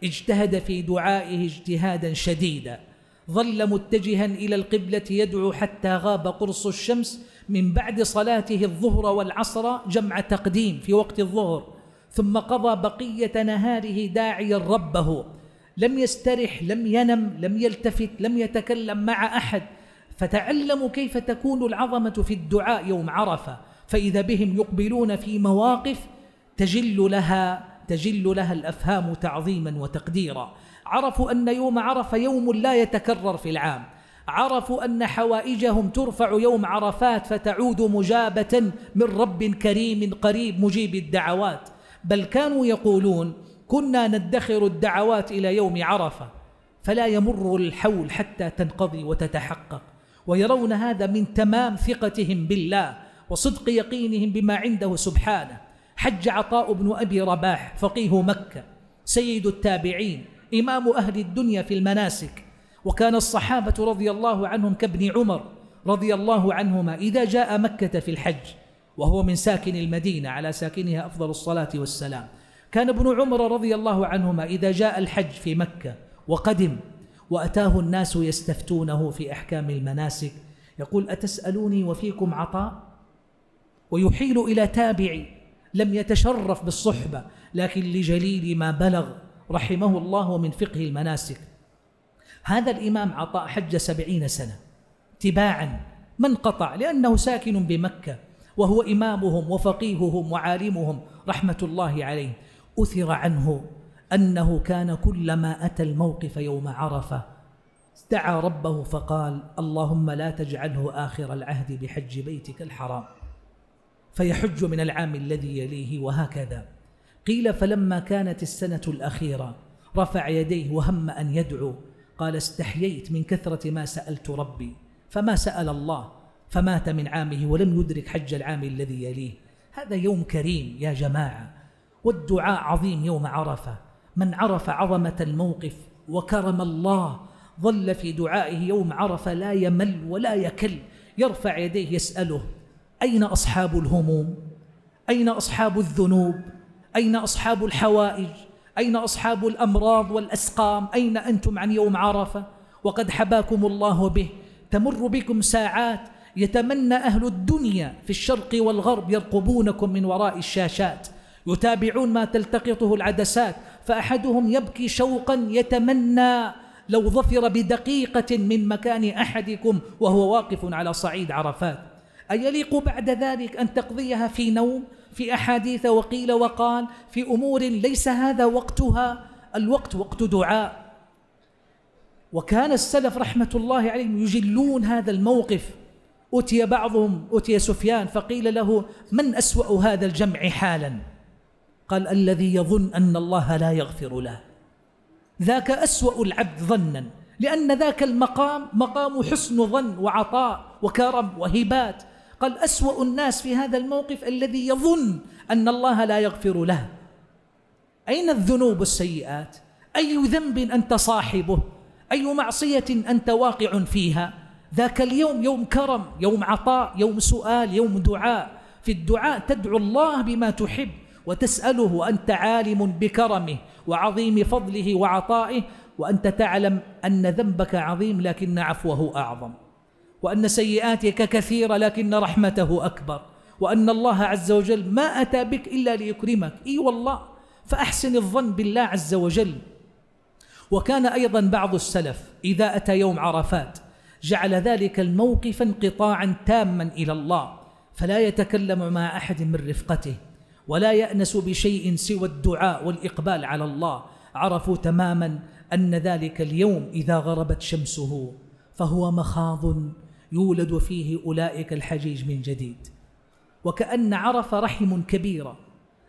اجتهد في دعائه اجتهادا شديدا ظل متجها إلى القبلة يدعو حتى غاب قرص الشمس من بعد صلاته الظهر والعصر جمع تقديم في وقت الظهر ثم قضى بقية نهاره داعيا ربه لم يسترح لم ينم لم يلتفت لم يتكلم مع أحد فتعلموا كيف تكون العظمة في الدعاء يوم عرفة فإذا بهم يقبلون في مواقف تجل لها تجل لها الافهام تعظيما وتقديرا عرفوا ان يوم عرفه يوم لا يتكرر في العام عرفوا ان حوائجهم ترفع يوم عرفات فتعود مجابه من رب كريم قريب مجيب الدعوات بل كانوا يقولون كنا ندخر الدعوات الى يوم عرفه فلا يمر الحول حتى تنقضي وتتحقق ويرون هذا من تمام ثقتهم بالله وصدق يقينهم بما عنده سبحانه حج عطاء بن أبي رباح فقيه مكة سيد التابعين إمام أهل الدنيا في المناسك وكان الصحابة رضي الله عنهم كابن عمر رضي الله عنهما إذا جاء مكة في الحج وهو من ساكن المدينة على ساكنها أفضل الصلاة والسلام كان ابن عمر رضي الله عنهما إذا جاء الحج في مكة وقدم وأتاه الناس يستفتونه في أحكام المناسك يقول أتسألوني وفيكم عطاء ويحيل إلى تابعي لم يتشرف بالصحبة لكن لجليل ما بلغ رحمه الله ومن فقه المناسك هذا الإمام عطاء حج سبعين سنة تباعا ما انقطع لأنه ساكن بمكة وهو إمامهم وفقيههم وعالمهم رحمة الله عليه أثر عنه أنه كان كلما أتى الموقف يوم عرفة دعا ربه فقال اللهم لا تجعله آخر العهد بحج بيتك الحرام فيحج من العام الذي يليه وهكذا قيل فلما كانت السنة الأخيرة رفع يديه وهم أن يدعو قال استحييت من كثرة ما سألت ربي فما سأل الله فمات من عامه ولم يدرك حج العام الذي يليه هذا يوم كريم يا جماعة والدعاء عظيم يوم عرفة من عرف عظمة الموقف وكرم الله ظل في دعائه يوم عرفة لا يمل ولا يكل يرفع يديه يسأله أين أصحاب الهموم؟ أين أصحاب الذنوب؟ أين أصحاب الحوائج؟ أين أصحاب الأمراض والأسقام؟ أين أنتم عن يوم عرفة؟ وقد حباكم الله به تمر بكم ساعات يتمنى أهل الدنيا في الشرق والغرب يرقبونكم من وراء الشاشات يتابعون ما تلتقطه العدسات فأحدهم يبكي شوقا يتمنى لو ظفر بدقيقة من مكان أحدكم وهو واقف على صعيد عرفات أيليق بعد ذلك أن تقضيها في نوم في أحاديث وقيل وقال في أمور ليس هذا وقتها الوقت وقت دعاء وكان السلف رحمة الله عليهم يجلون هذا الموقف أتي بعضهم أتي سفيان فقيل له من أسوأ هذا الجمع حالا قال الذي يظن أن الله لا يغفر له ذاك أسوأ العبد ظنا لأن ذاك المقام مقام حسن ظن وعطاء وكرم وهبات قال أسوأ الناس في هذا الموقف الذي يظن أن الله لا يغفر له أين الذنوب السيئات؟ أي ذنب أنت صاحبه؟ أي معصية أنت واقع فيها؟ ذاك اليوم يوم كرم، يوم عطاء، يوم سؤال، يوم دعاء، في الدعاء تدعو الله بما تحب وتسأله وأنت عالم بكرمه وعظيم فضله وعطائه وأنت تعلم أن ذنبك عظيم لكن عفوه أعظم وأن سيئاتك كثيرة لكن رحمته أكبر وأن الله عز وجل ما أتى بك إلا ليكرمك إي والله فأحسن الظن بالله عز وجل وكان أيضا بعض السلف إذا أتى يوم عرفات جعل ذلك الموقف انقطاعا تاما إلى الله فلا يتكلم مع أحد من رفقته ولا يأنس بشيء سوى الدعاء والإقبال على الله عرفوا تماما أن ذلك اليوم إذا غربت شمسه فهو مخاض يولد فيه أولئك الحجيج من جديد وكأن عرف رحم كبيرة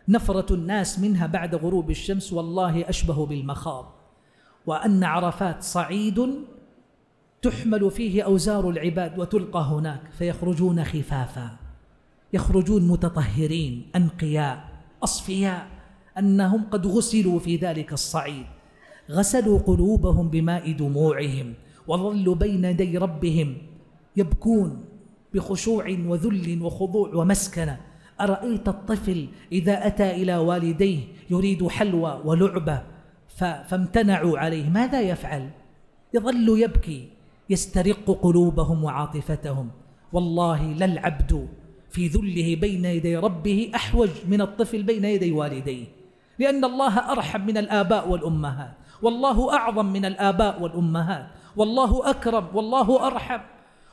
نفرة الناس منها بعد غروب الشمس والله أشبه بالمخاض وأن عرفات صعيد تحمل فيه أوزار العباد وتلقى هناك فيخرجون خفافا يخرجون متطهرين أنقياء أصفياء أنهم قد غسلوا في ذلك الصعيد غسلوا قلوبهم بماء دموعهم وظلوا بين يدي ربهم يبكون بخشوع وذل وخضوع ومسكنة أرأيت الطفل إذا أتى إلى والديه يريد حلوى ولعبة فامتنعوا عليه ماذا يفعل؟ يظل يبكي يسترق قلوبهم وعاطفتهم والله لا العبد في ذله بين يدي ربه أحوج من الطفل بين يدي والديه لأن الله أرحم من الآباء والأمهات والله أعظم من الآباء والأمهات والله أكرم والله أرحم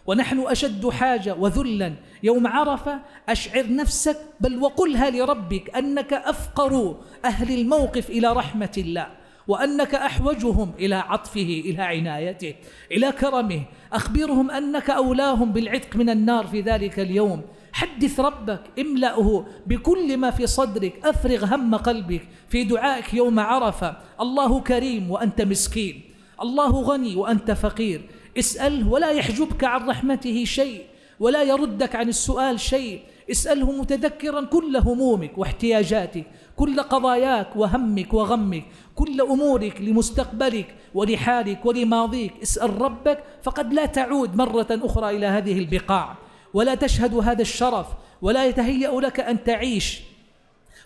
ونحن أشد حاجة وذلا يوم عرفة أشعر نفسك بل وقلها لربك أنك أفقر أهل الموقف إلى رحمة الله وأنك أحوجهم إلى عطفه إلى عنايته إلى كرمه أخبرهم أنك أولاهم بالعتق من النار في ذلك اليوم حدث ربك املأه بكل ما في صدرك أفرغ هم قلبك في دعائك يوم عرفة الله كريم وأنت مسكين الله غني وأنت فقير اسأله ولا يحجبك عن رحمته شيء ولا يردك عن السؤال شيء اسأله متذكرا كل همومك واحتياجاتك كل قضاياك وهمك وغمك كل أمورك لمستقبلك ولحالك ولماضيك اسأل ربك فقد لا تعود مرة أخرى إلى هذه البقاع ولا تشهد هذا الشرف ولا يتهيأ لك أن تعيش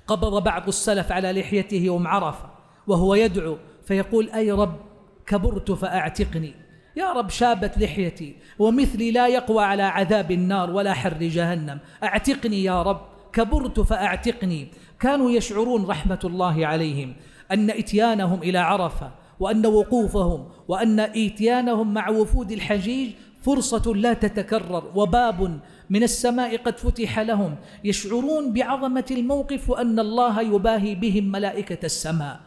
قبض بعض السلف على لحيته يوم عرفة وهو يدعو فيقول أي رب كبرت فأعتقني يا رب شابت لحيتي ومثلي لا يقوى على عذاب النار ولا حر جهنم اعتقني يا رب كبرت فاعتقني كانوا يشعرون رحمه الله عليهم ان اتيانهم الى عرفه وان وقوفهم وان اتيانهم مع وفود الحجيج فرصه لا تتكرر وباب من السماء قد فتح لهم يشعرون بعظمه الموقف وان الله يباهي بهم ملائكه السماء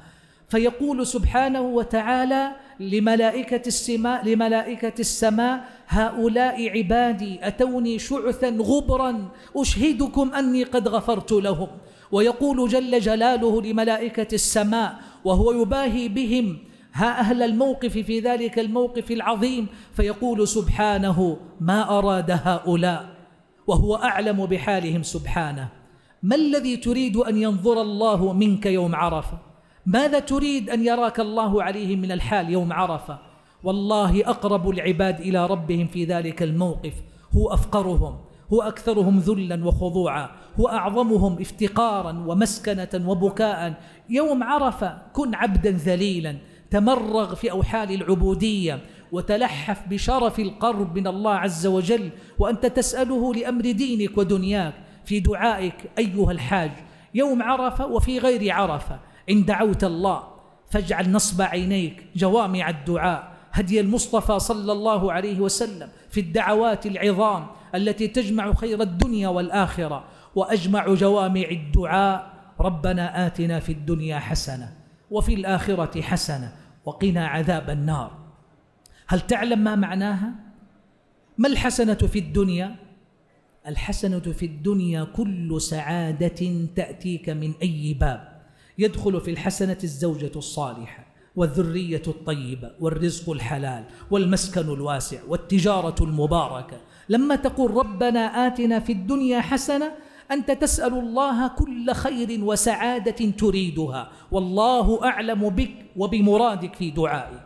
فيقول سبحانه وتعالى لملائكة السماء لملائكة السماء هؤلاء عبادي أتوني شعثا غبرا أشهدكم أني قد غفرت لهم ويقول جل جلاله لملائكة السماء وهو يباهي بهم ها أهل الموقف في ذلك الموقف العظيم فيقول سبحانه ما أراد هؤلاء وهو أعلم بحالهم سبحانه ما الذي تريد أن ينظر الله منك يوم عرفه ماذا تريد أن يراك الله عليه من الحال يوم عرفة والله أقرب العباد إلى ربهم في ذلك الموقف هو أفقرهم هو أكثرهم ذلا وخضوعا هو أعظمهم افتقارا ومسكنة وبكاء يوم عرفة كن عبدا ذليلا تمرغ في أوحال العبودية وتلحف بشرف القرب من الله عز وجل وأنت تسأله لأمر دينك ودنياك في دعائك أيها الحاج يوم عرفة وفي غير عرفة إن دعوت الله فاجعل نصب عينيك جوامع الدعاء هدي المصطفى صلى الله عليه وسلم في الدعوات العظام التي تجمع خير الدنيا والآخرة وأجمع جوامع الدعاء ربنا آتنا في الدنيا حسنة وفي الآخرة حسنة وقنا عذاب النار هل تعلم ما معناها؟ ما الحسنة في الدنيا؟ الحسنة في الدنيا كل سعادة تأتيك من أي باب يدخل في الحسنة الزوجة الصالحة والذرية الطيبة والرزق الحلال والمسكن الواسع والتجارة المباركة لما تقول ربنا آتنا في الدنيا حسنة أنت تسأل الله كل خير وسعادة تريدها والله أعلم بك وبمرادك في دعائك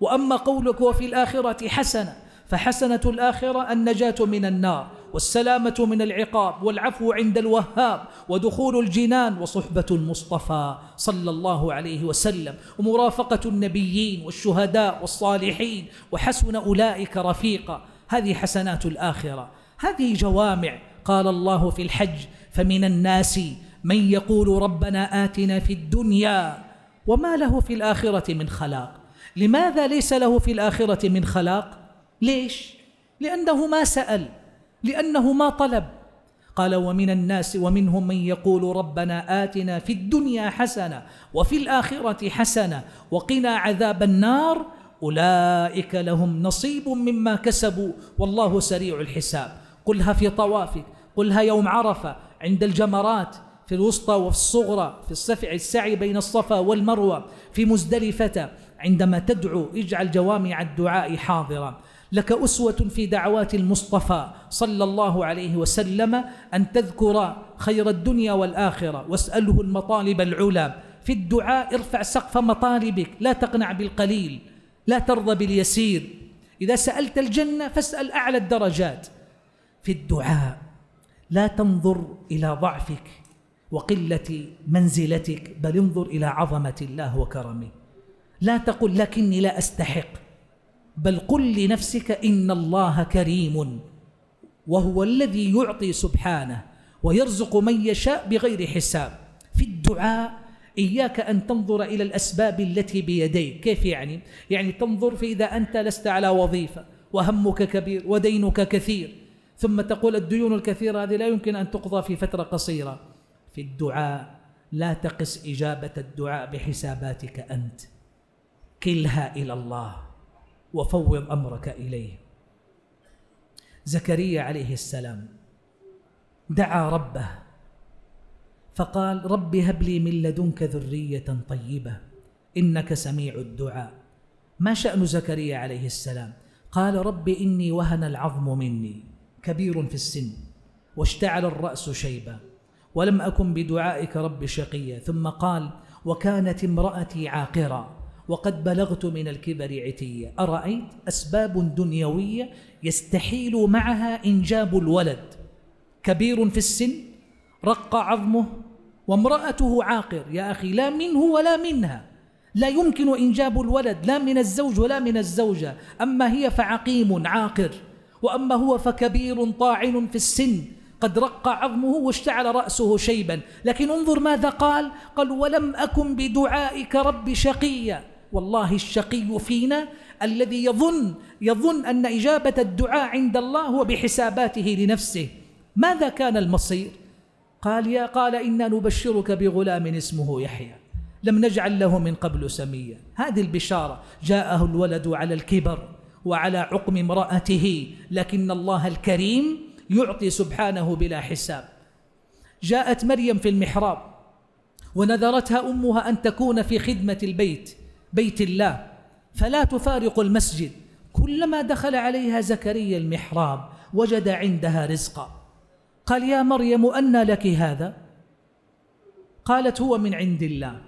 وأما قولك وفي الآخرة حسنة فحسنة الآخرة النجاة من النار والسلامة من العقاب والعفو عند الوهاب ودخول الجنان وصحبة المصطفى صلى الله عليه وسلم ومرافقة النبيين والشهداء والصالحين وحسن أولئك رفيقا هذه حسنات الآخرة هذه جوامع قال الله في الحج فمن الناس من يقول ربنا آتنا في الدنيا وما له في الآخرة من خلاق لماذا ليس له في الآخرة من خلاق ليش؟ لأنه ما سأل لأنه ما طلب قال ومن الناس ومنهم من يقول ربنا آتنا في الدنيا حسنة وفي الآخرة حسنة وقنا عذاب النار أولئك لهم نصيب مما كسبوا والله سريع الحساب قلها في طوافك قلها يوم عرفة عند الجمرات في الوسطى وفي الصغرى في السفع السعي بين الصفا والمروة في مزدلفة عندما تدعو اجعل جوامع الدعاء حاضرا لك أسوة في دعوات المصطفى صلى الله عليه وسلم أن تذكر خير الدنيا والآخرة واسأله المطالب العلى في الدعاء ارفع سقف مطالبك لا تقنع بالقليل لا ترضى باليسير إذا سألت الجنة فاسأل أعلى الدرجات في الدعاء لا تنظر إلى ضعفك وقلة منزلتك بل انظر إلى عظمة الله وكرمه لا تقل لكني لا أستحق بل قل لنفسك إن الله كريم وهو الذي يعطي سبحانه ويرزق من يشاء بغير حساب في الدعاء إياك أن تنظر إلى الأسباب التي بيديك كيف يعني؟ يعني تنظر في اذا أنت لست على وظيفة وهمك كبير ودينك كثير ثم تقول الديون الكثيرة هذه لا يمكن أن تقضى في فترة قصيرة في الدعاء لا تقس إجابة الدعاء بحساباتك أنت كلها إلى الله وفوض امرك اليه زكريا عليه السلام دعا ربه فقال رب هب لي من لدنك ذريه طيبه انك سميع الدعاء ما شان زكريا عليه السلام قال رب اني وهن العظم مني كبير في السن واشتعل الراس شيبا ولم اكن بدعائك رب شقيا ثم قال وكانت امراتي عاقرا وقد بلغت من الكبر عتيا أرأيت أسباب دنيوية يستحيل معها إنجاب الولد كبير في السن رق عظمه وامرأته عاقر يا أخي لا منه ولا منها لا يمكن إنجاب الولد لا من الزوج ولا من الزوجة أما هي فعقيم عاقر وأما هو فكبير طاعن في السن قد رق عظمه واشتعل رأسه شيبا لكن انظر ماذا قال قال ولم أكن بدعائك رب شقيا والله الشقي فينا الذي يظن يظن أن إجابة الدعاء عند الله هو بحساباته لنفسه ماذا كان المصير؟ قال يا قال إنا نبشرك بغلام اسمه يحيى لم نجعل له من قبل سميا هذه البشارة جاءه الولد على الكبر وعلى عقم امرأته لكن الله الكريم يعطي سبحانه بلا حساب جاءت مريم في المحراب ونذرتها أمها أن تكون في خدمة البيت بيت الله فلا تفارق المسجد كلما دخل عليها زكريا المحراب وجد عندها رزقا قال يا مريم أنى لك هذا قالت هو من عند الله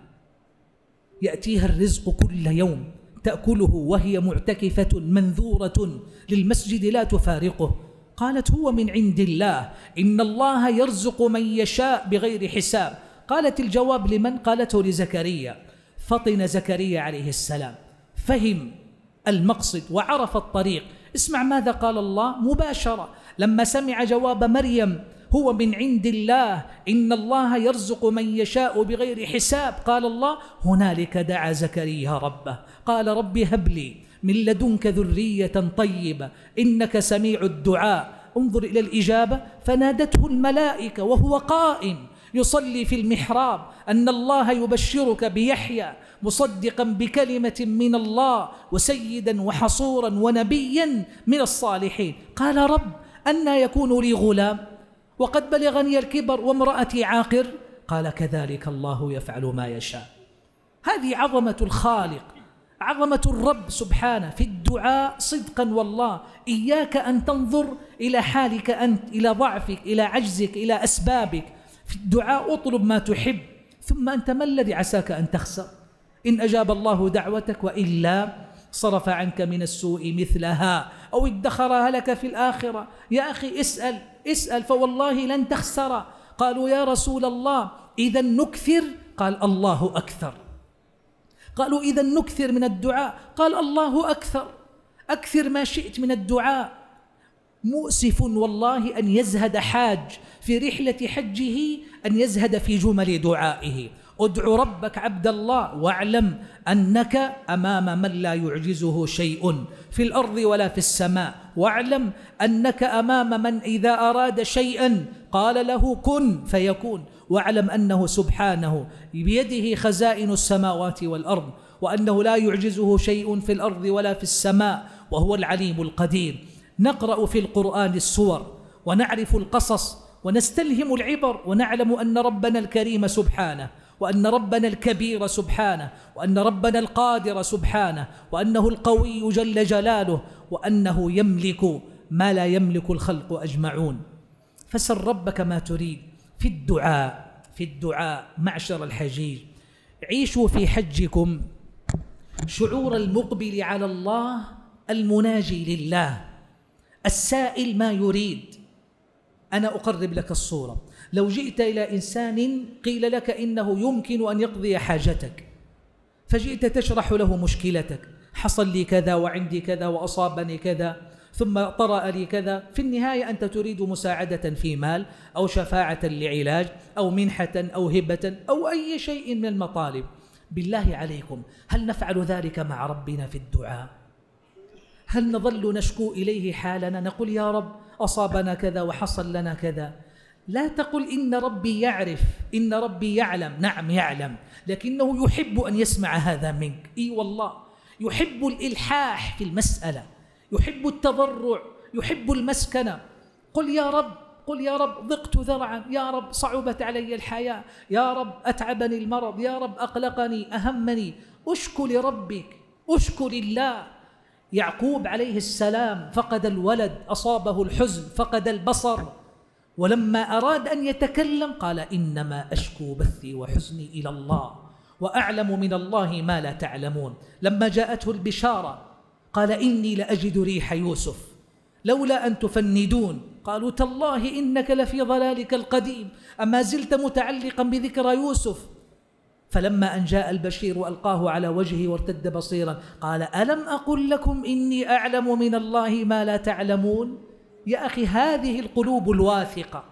يأتيها الرزق كل يوم تأكله وهي معتكفة منذورة للمسجد لا تفارقه قالت هو من عند الله إن الله يرزق من يشاء بغير حساب قالت الجواب لمن قالته لزكريا فطن زكريا عليه السلام فهم المقصد وعرف الطريق اسمع ماذا قال الله مباشرة لما سمع جواب مريم هو من عند الله إن الله يرزق من يشاء بغير حساب قال الله هنالك دعا زكريا ربه قال رب هب لي من لدنك ذرية طيبة إنك سميع الدعاء انظر إلى الإجابة فنادته الملائكة وهو قائم يصلي في المحراب أن الله يبشرك بيحيى مصدقا بكلمة من الله وسيدا وحصورا ونبيا من الصالحين قال رب أنى يكون لي غلام وقد بلغني الكبر وامرأتي عاقر قال كذلك الله يفعل ما يشاء هذه عظمة الخالق عظمة الرب سبحانه في الدعاء صدقا والله إياك أن تنظر إلى حالك أنت إلى ضعفك إلى عجزك إلى أسبابك في الدعاء اطلب ما تحب ثم أنت ما الذي عساك أن تخسر إن أجاب الله دعوتك وإلا صرف عنك من السوء مثلها أو ادخرها لك في الآخرة يا أخي اسأل اسأل فوالله لن تخسر قالوا يا رسول الله إذا نكثر قال الله أكثر قالوا إذا نكثر من الدعاء قال الله أكثر أكثر ما شئت من الدعاء مؤسف والله أن يزهد حاج في رحلة حجه أن يزهد في جمل دعائه ادع ربك عبد الله واعلم انك امام من لا يعجزه شيء في الارض ولا في السماء واعلم انك امام من اذا اراد شيئا قال له كن فيكون واعلم انه سبحانه بيده خزائن السماوات والارض وانه لا يعجزه شيء في الارض ولا في السماء وهو العليم القدير نقرأ في القرآن الصور ونعرف القصص ونستلهم العبر ونعلم أن ربنا الكريم سبحانه وأن ربنا الكبير سبحانه وأن ربنا القادر سبحانه وأنه القوي جل جلاله وأنه يملك ما لا يملك الخلق أجمعون فسر ربك ما تريد في الدعاء في الدعاء معشر الحجيج عيشوا في حجكم شعور المقبل على الله المناجي لله السائل ما يريد أنا أقرب لك الصورة لو جئت إلى إنسان قيل لك إنه يمكن أن يقضي حاجتك فجئت تشرح له مشكلتك حصل لي كذا وعندي كذا وأصابني كذا ثم طرأ لي كذا في النهاية أنت تريد مساعدة في مال أو شفاعة لعلاج أو منحة أو هبة أو أي شيء من المطالب بالله عليكم هل نفعل ذلك مع ربنا في الدعاء؟ هل نظل نشكو إليه حالنا نقول يا رب أصابنا كذا وحصل لنا كذا لا تقل إن ربي يعرف إن ربي يعلم نعم يعلم لكنه يحب أن يسمع هذا منك إي والله يحب الإلحاح في المسألة يحب التضرع يحب المسكنة قل يا رب قل يا رب ضقت ذرعا يا رب صعبت علي الحياة يا رب أتعبني المرض يا رب أقلقني أهمني أشكو لربك أشكو لله يعقوب عليه السلام فقد الولد أصابه الحزن فقد البصر ولما أراد أن يتكلم قال إنما أشكو بثي وحزني إلى الله وأعلم من الله ما لا تعلمون لما جاءته البشارة قال إني لأجد ريح يوسف لولا أن تفندون قالوا تالله إنك لفي ضلالك القديم أما زلت متعلقا بذكرى يوسف فلما أن جاء البشير وألقاه على وجهه وارتد بصيرا قال ألم أقل لكم إني أعلم من الله ما لا تعلمون يا أخي هذه القلوب الواثقة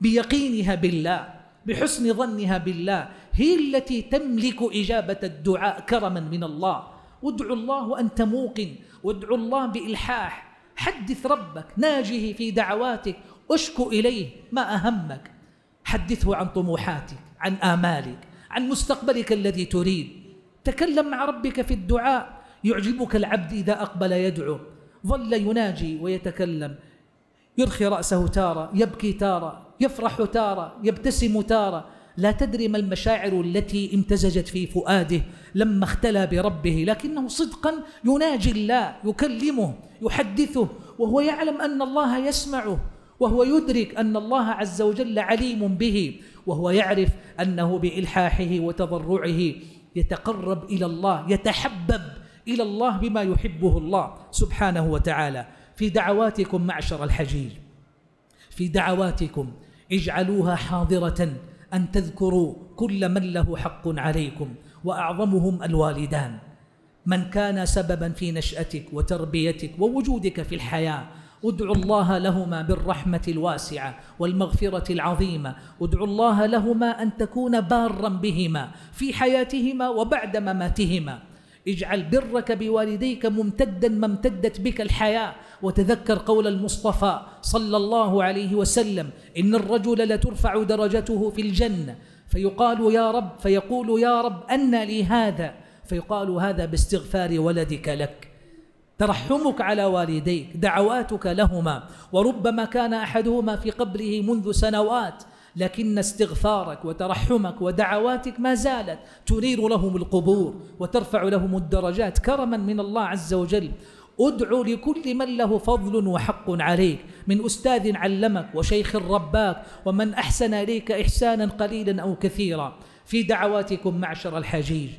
بيقينها بالله بحسن ظنها بالله هي التي تملك إجابة الدعاء كرما من الله وادعو الله وأنت موقن وادعو الله بإلحاح حدث ربك ناجه في دعواتك اشكو إليه ما أهمك حدثه عن طموحاتك عن آمالك عن مستقبلك الذي تريد تكلم مع ربك في الدعاء يعجبك العبد إذا أقبل يدعو ظل يناجي ويتكلم يرخي رأسه تارة يبكي تارة يفرح تارة يبتسم تارة لا تدري ما المشاعر التي امتزجت في فؤاده لما اختلى بربه لكنه صدقا يناجي الله يكلمه يحدثه وهو يعلم أن الله يسمعه وهو يدرك أن الله عز وجل عليم به وهو يعرف أنه بإلحاحه وتضرعه يتقرب إلى الله يتحبب إلى الله بما يحبه الله سبحانه وتعالى في دعواتكم معشر الحجيج في دعواتكم اجعلوها حاضرة أن تذكروا كل من له حق عليكم وأعظمهم الوالدان من كان سببا في نشأتك وتربيتك ووجودك في الحياة ادعوا الله لهما بالرحمة الواسعة والمغفرة العظيمة ادعوا الله لهما أن تكون بارا بهما في حياتهما وبعد مماتهما اجعل برك بوالديك ممتدا ما امتدت بك الحياة وتذكر قول المصطفى صلى الله عليه وسلم إن الرجل لترفع درجته في الجنة فيقال يا رب فيقول يا رب أن لي هذا فيقال هذا باستغفار ولدك لك ترحمك على والديك دعواتك لهما وربما كان أحدهما في قبره منذ سنوات لكن استغفارك وترحمك ودعواتك ما زالت تنير لهم القبور وترفع لهم الدرجات كرما من الله عز وجل ادعو لكل من له فضل وحق عليك من أستاذ علمك وشيخ رباك ومن أحسن إليك إحسانا قليلا أو كثيرا في دعواتكم معشر الحجيج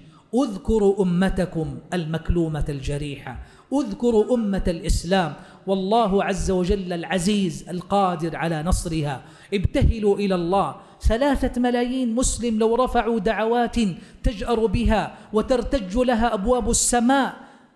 اذكروا أمتكم المكلومة الجريحة اذكر أمة الإسلام والله عز وجل العزيز القادر على نصرها ابتهلوا إلى الله ثلاثة ملايين مسلم لو رفعوا دعوات تجأر بها وترتج لها أبواب السماء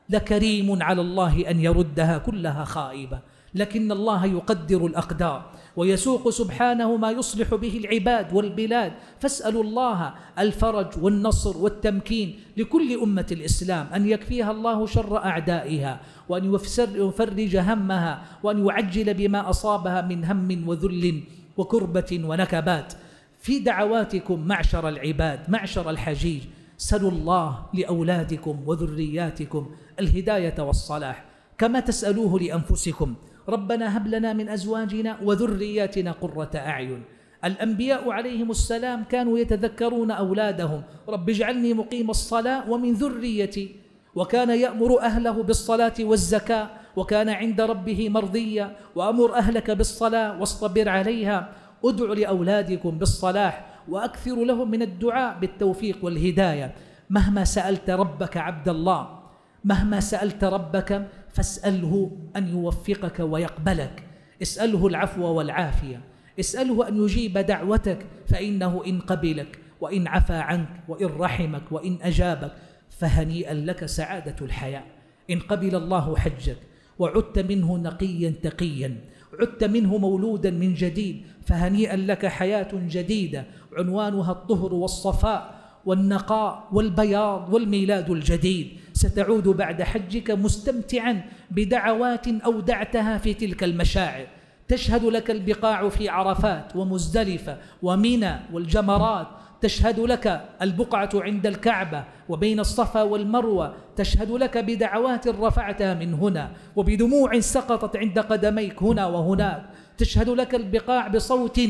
لكريم على الله أن يردها كلها خائبة لكن الله يقدر الأقدار ويسوق سبحانه ما يصلح به العباد والبلاد فاسألوا الله الفرج والنصر والتمكين لكل أمة الإسلام أن يكفيها الله شر أعدائها وأن يفرج همها وأن يعجل بما أصابها من هم وذل وكربة ونكبات في دعواتكم معشر العباد معشر الحجيج سلوا الله لأولادكم وذرياتكم الهداية والصلاح كما تسألوه لأنفسكم ربنا هب لنا من أزواجنا وذرياتنا قرة أعين الأنبياء عليهم السلام كانوا يتذكرون أولادهم رب اجعلني مقيم الصلاة ومن ذريتي وكان يأمر أهله بالصلاة والزكاة وكان عند ربه مرضيا وأمر أهلك بالصلاة واصطبر عليها ادعوا لأولادكم بالصلاح وأكثروا لهم من الدعاء بالتوفيق والهداية مهما سألت ربك عبد الله مهما سألت ربك فاسأله أن يوفقك ويقبلك اسأله العفو والعافية اسأله أن يجيب دعوتك فإنه إن قبلك وإن عفى عنك وإن رحمك وإن أجابك فهنيئا لك سعادة الحياة إن قبل الله حجك وعدت منه نقيا تقيا عدت منه مولودا من جديد فهنيئا لك حياة جديدة عنوانها الطهر والصفاء والنقاء والبياض والميلاد الجديد ستعود بعد حجك مستمتعا بدعوات أودعتها في تلك المشاعر تشهد لك البقاع في عرفات ومزدلفة ومنى والجمرات تشهد لك البقعة عند الكعبة وبين الصفا والمروة تشهد لك بدعوات رفعتها من هنا وبدموع سقطت عند قدميك هنا وهناك تشهد لك البقاع بصوت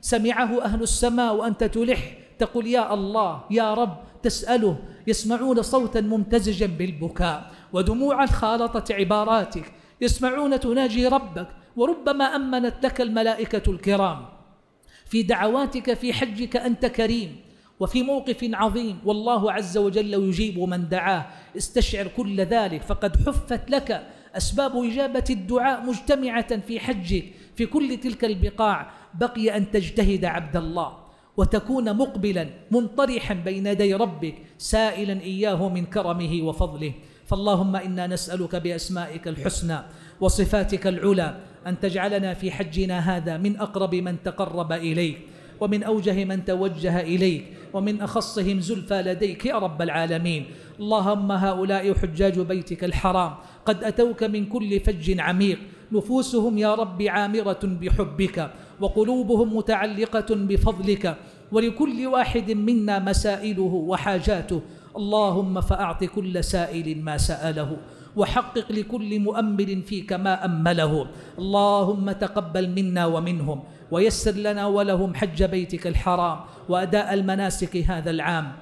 سمعه أهل السماء وأنت تلح تقول يا الله يا رب تسأله يسمعون صوتا ممتزجا بالبكاء ودموعا خالطت عباراتك يسمعون تناجي ربك وربما أمنت لك الملائكة الكرام في دعواتك في حجك أنت كريم وفي موقف عظيم والله عز وجل يجيب من دعاه استشعر كل ذلك فقد حفت لك أسباب إجابة الدعاء مجتمعة في حجك في كل تلك البقاع بقي أن تجتهد عبد الله وتكون مقبلا منطرحا بين يدي ربك سائلا إياه من كرمه وفضله فاللهم إنا نسألك بأسمائك الحسنى وصفاتك العلى أن تجعلنا في حجنا هذا من أقرب من تقرب إليك ومن أوجه من توجه إليك ومن أخصهم زلفى لديك يا رب العالمين اللهم هؤلاء حجاج بيتك الحرام قد أتوك من كل فج عميق نفوسهم يا رب عامرة بحبك وقلوبهم متعلقة بفضلك ولكل واحد منا مسائله وحاجاته اللهم فأعط كل سائل ما سأله وحقق لكل مؤمل فيك ما أمله اللهم تقبل منا ومنهم ويسر لنا ولهم حج بيتك الحرام وأداء المناسك هذا العام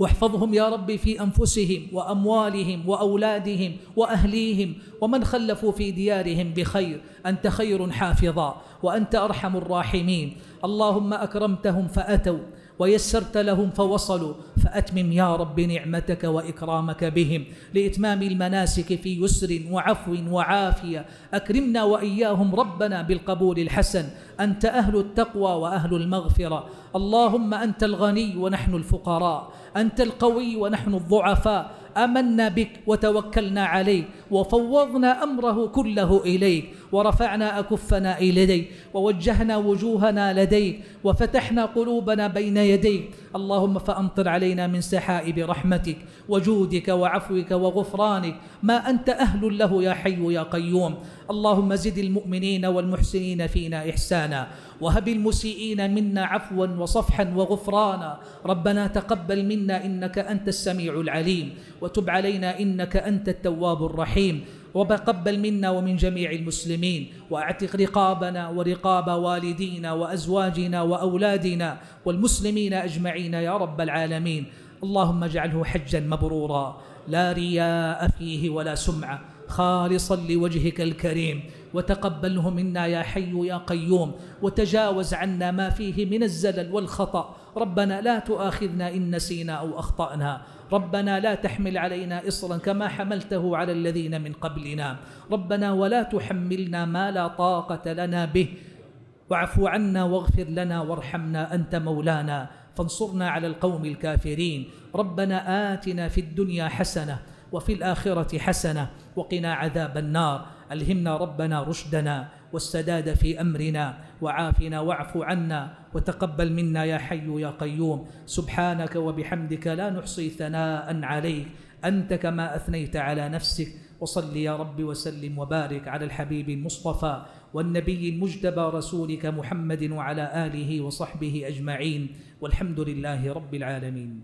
واحفظهم يا ربي في أنفسهم وأموالهم وأولادهم وأهليهم ومن خلفوا في ديارهم بخير أنت خير حافظا وأنت أرحم الراحمين اللهم أكرمتهم فأتوا ويسرت لهم فوصلوا فأتمم يا رب نعمتك وإكرامك بهم لإتمام المناسك في يسر وعفو وعافية أكرمنا وإياهم ربنا بالقبول الحسن أنت أهل التقوى وأهل المغفرة اللهم أنت الغني ونحن الفقراء أنت القوي ونحن الضعفاء آمنا بك وتوكلنا عليك وفوضنا أمره كله إليك ورفعنا أكفنا إليك ووجهنا وجوهنا لديك وفتحنا قلوبنا بين يديك اللهم فأمطر علينا من سحائب رحمتك وجودك وعفوك وغفرانك ما أنت أهل له يا حي يا قيوم اللهم زد المؤمنين والمحسنين فينا إحسانا وهب المسيئين منا عفوا وصفحا وغفرانا ربنا تقبل منا إنك أنت السميع العليم وتب علينا إنك أنت التواب الرحيم الرحيم وتقبل منا ومن جميع المسلمين واعتق رقابنا ورقاب والدينا وازواجنا واولادنا والمسلمين اجمعين يا رب العالمين اللهم اجعله حجا مبرورا لا رياء فيه ولا سمعه خالصا لوجهك الكريم وتقبله منا يا حي يا قيوم وتجاوز عنا ما فيه من الزلل والخطأ ربنا لا تؤاخذنا إن نسينا أو أخطأنا ربنا لا تحمل علينا إصرا كما حملته على الذين من قبلنا ربنا ولا تحملنا ما لا طاقة لنا به واعف عنا واغفر لنا وارحمنا أنت مولانا فانصرنا على القوم الكافرين ربنا آتنا في الدنيا حسنة وفي الآخرة حسنة وقنا عذاب النار ألهمنا ربنا رشدنا والسداد في امرنا وعافنا واعف عنا وتقبل منا يا حي يا قيوم سبحانك وبحمدك لا نحصي ثناء عليك انت كما اثنيت على نفسك وصل يا رب وسلم وبارك على الحبيب المصطفى والنبي المجتبى رسولك محمد وعلى اله وصحبه اجمعين والحمد لله رب العالمين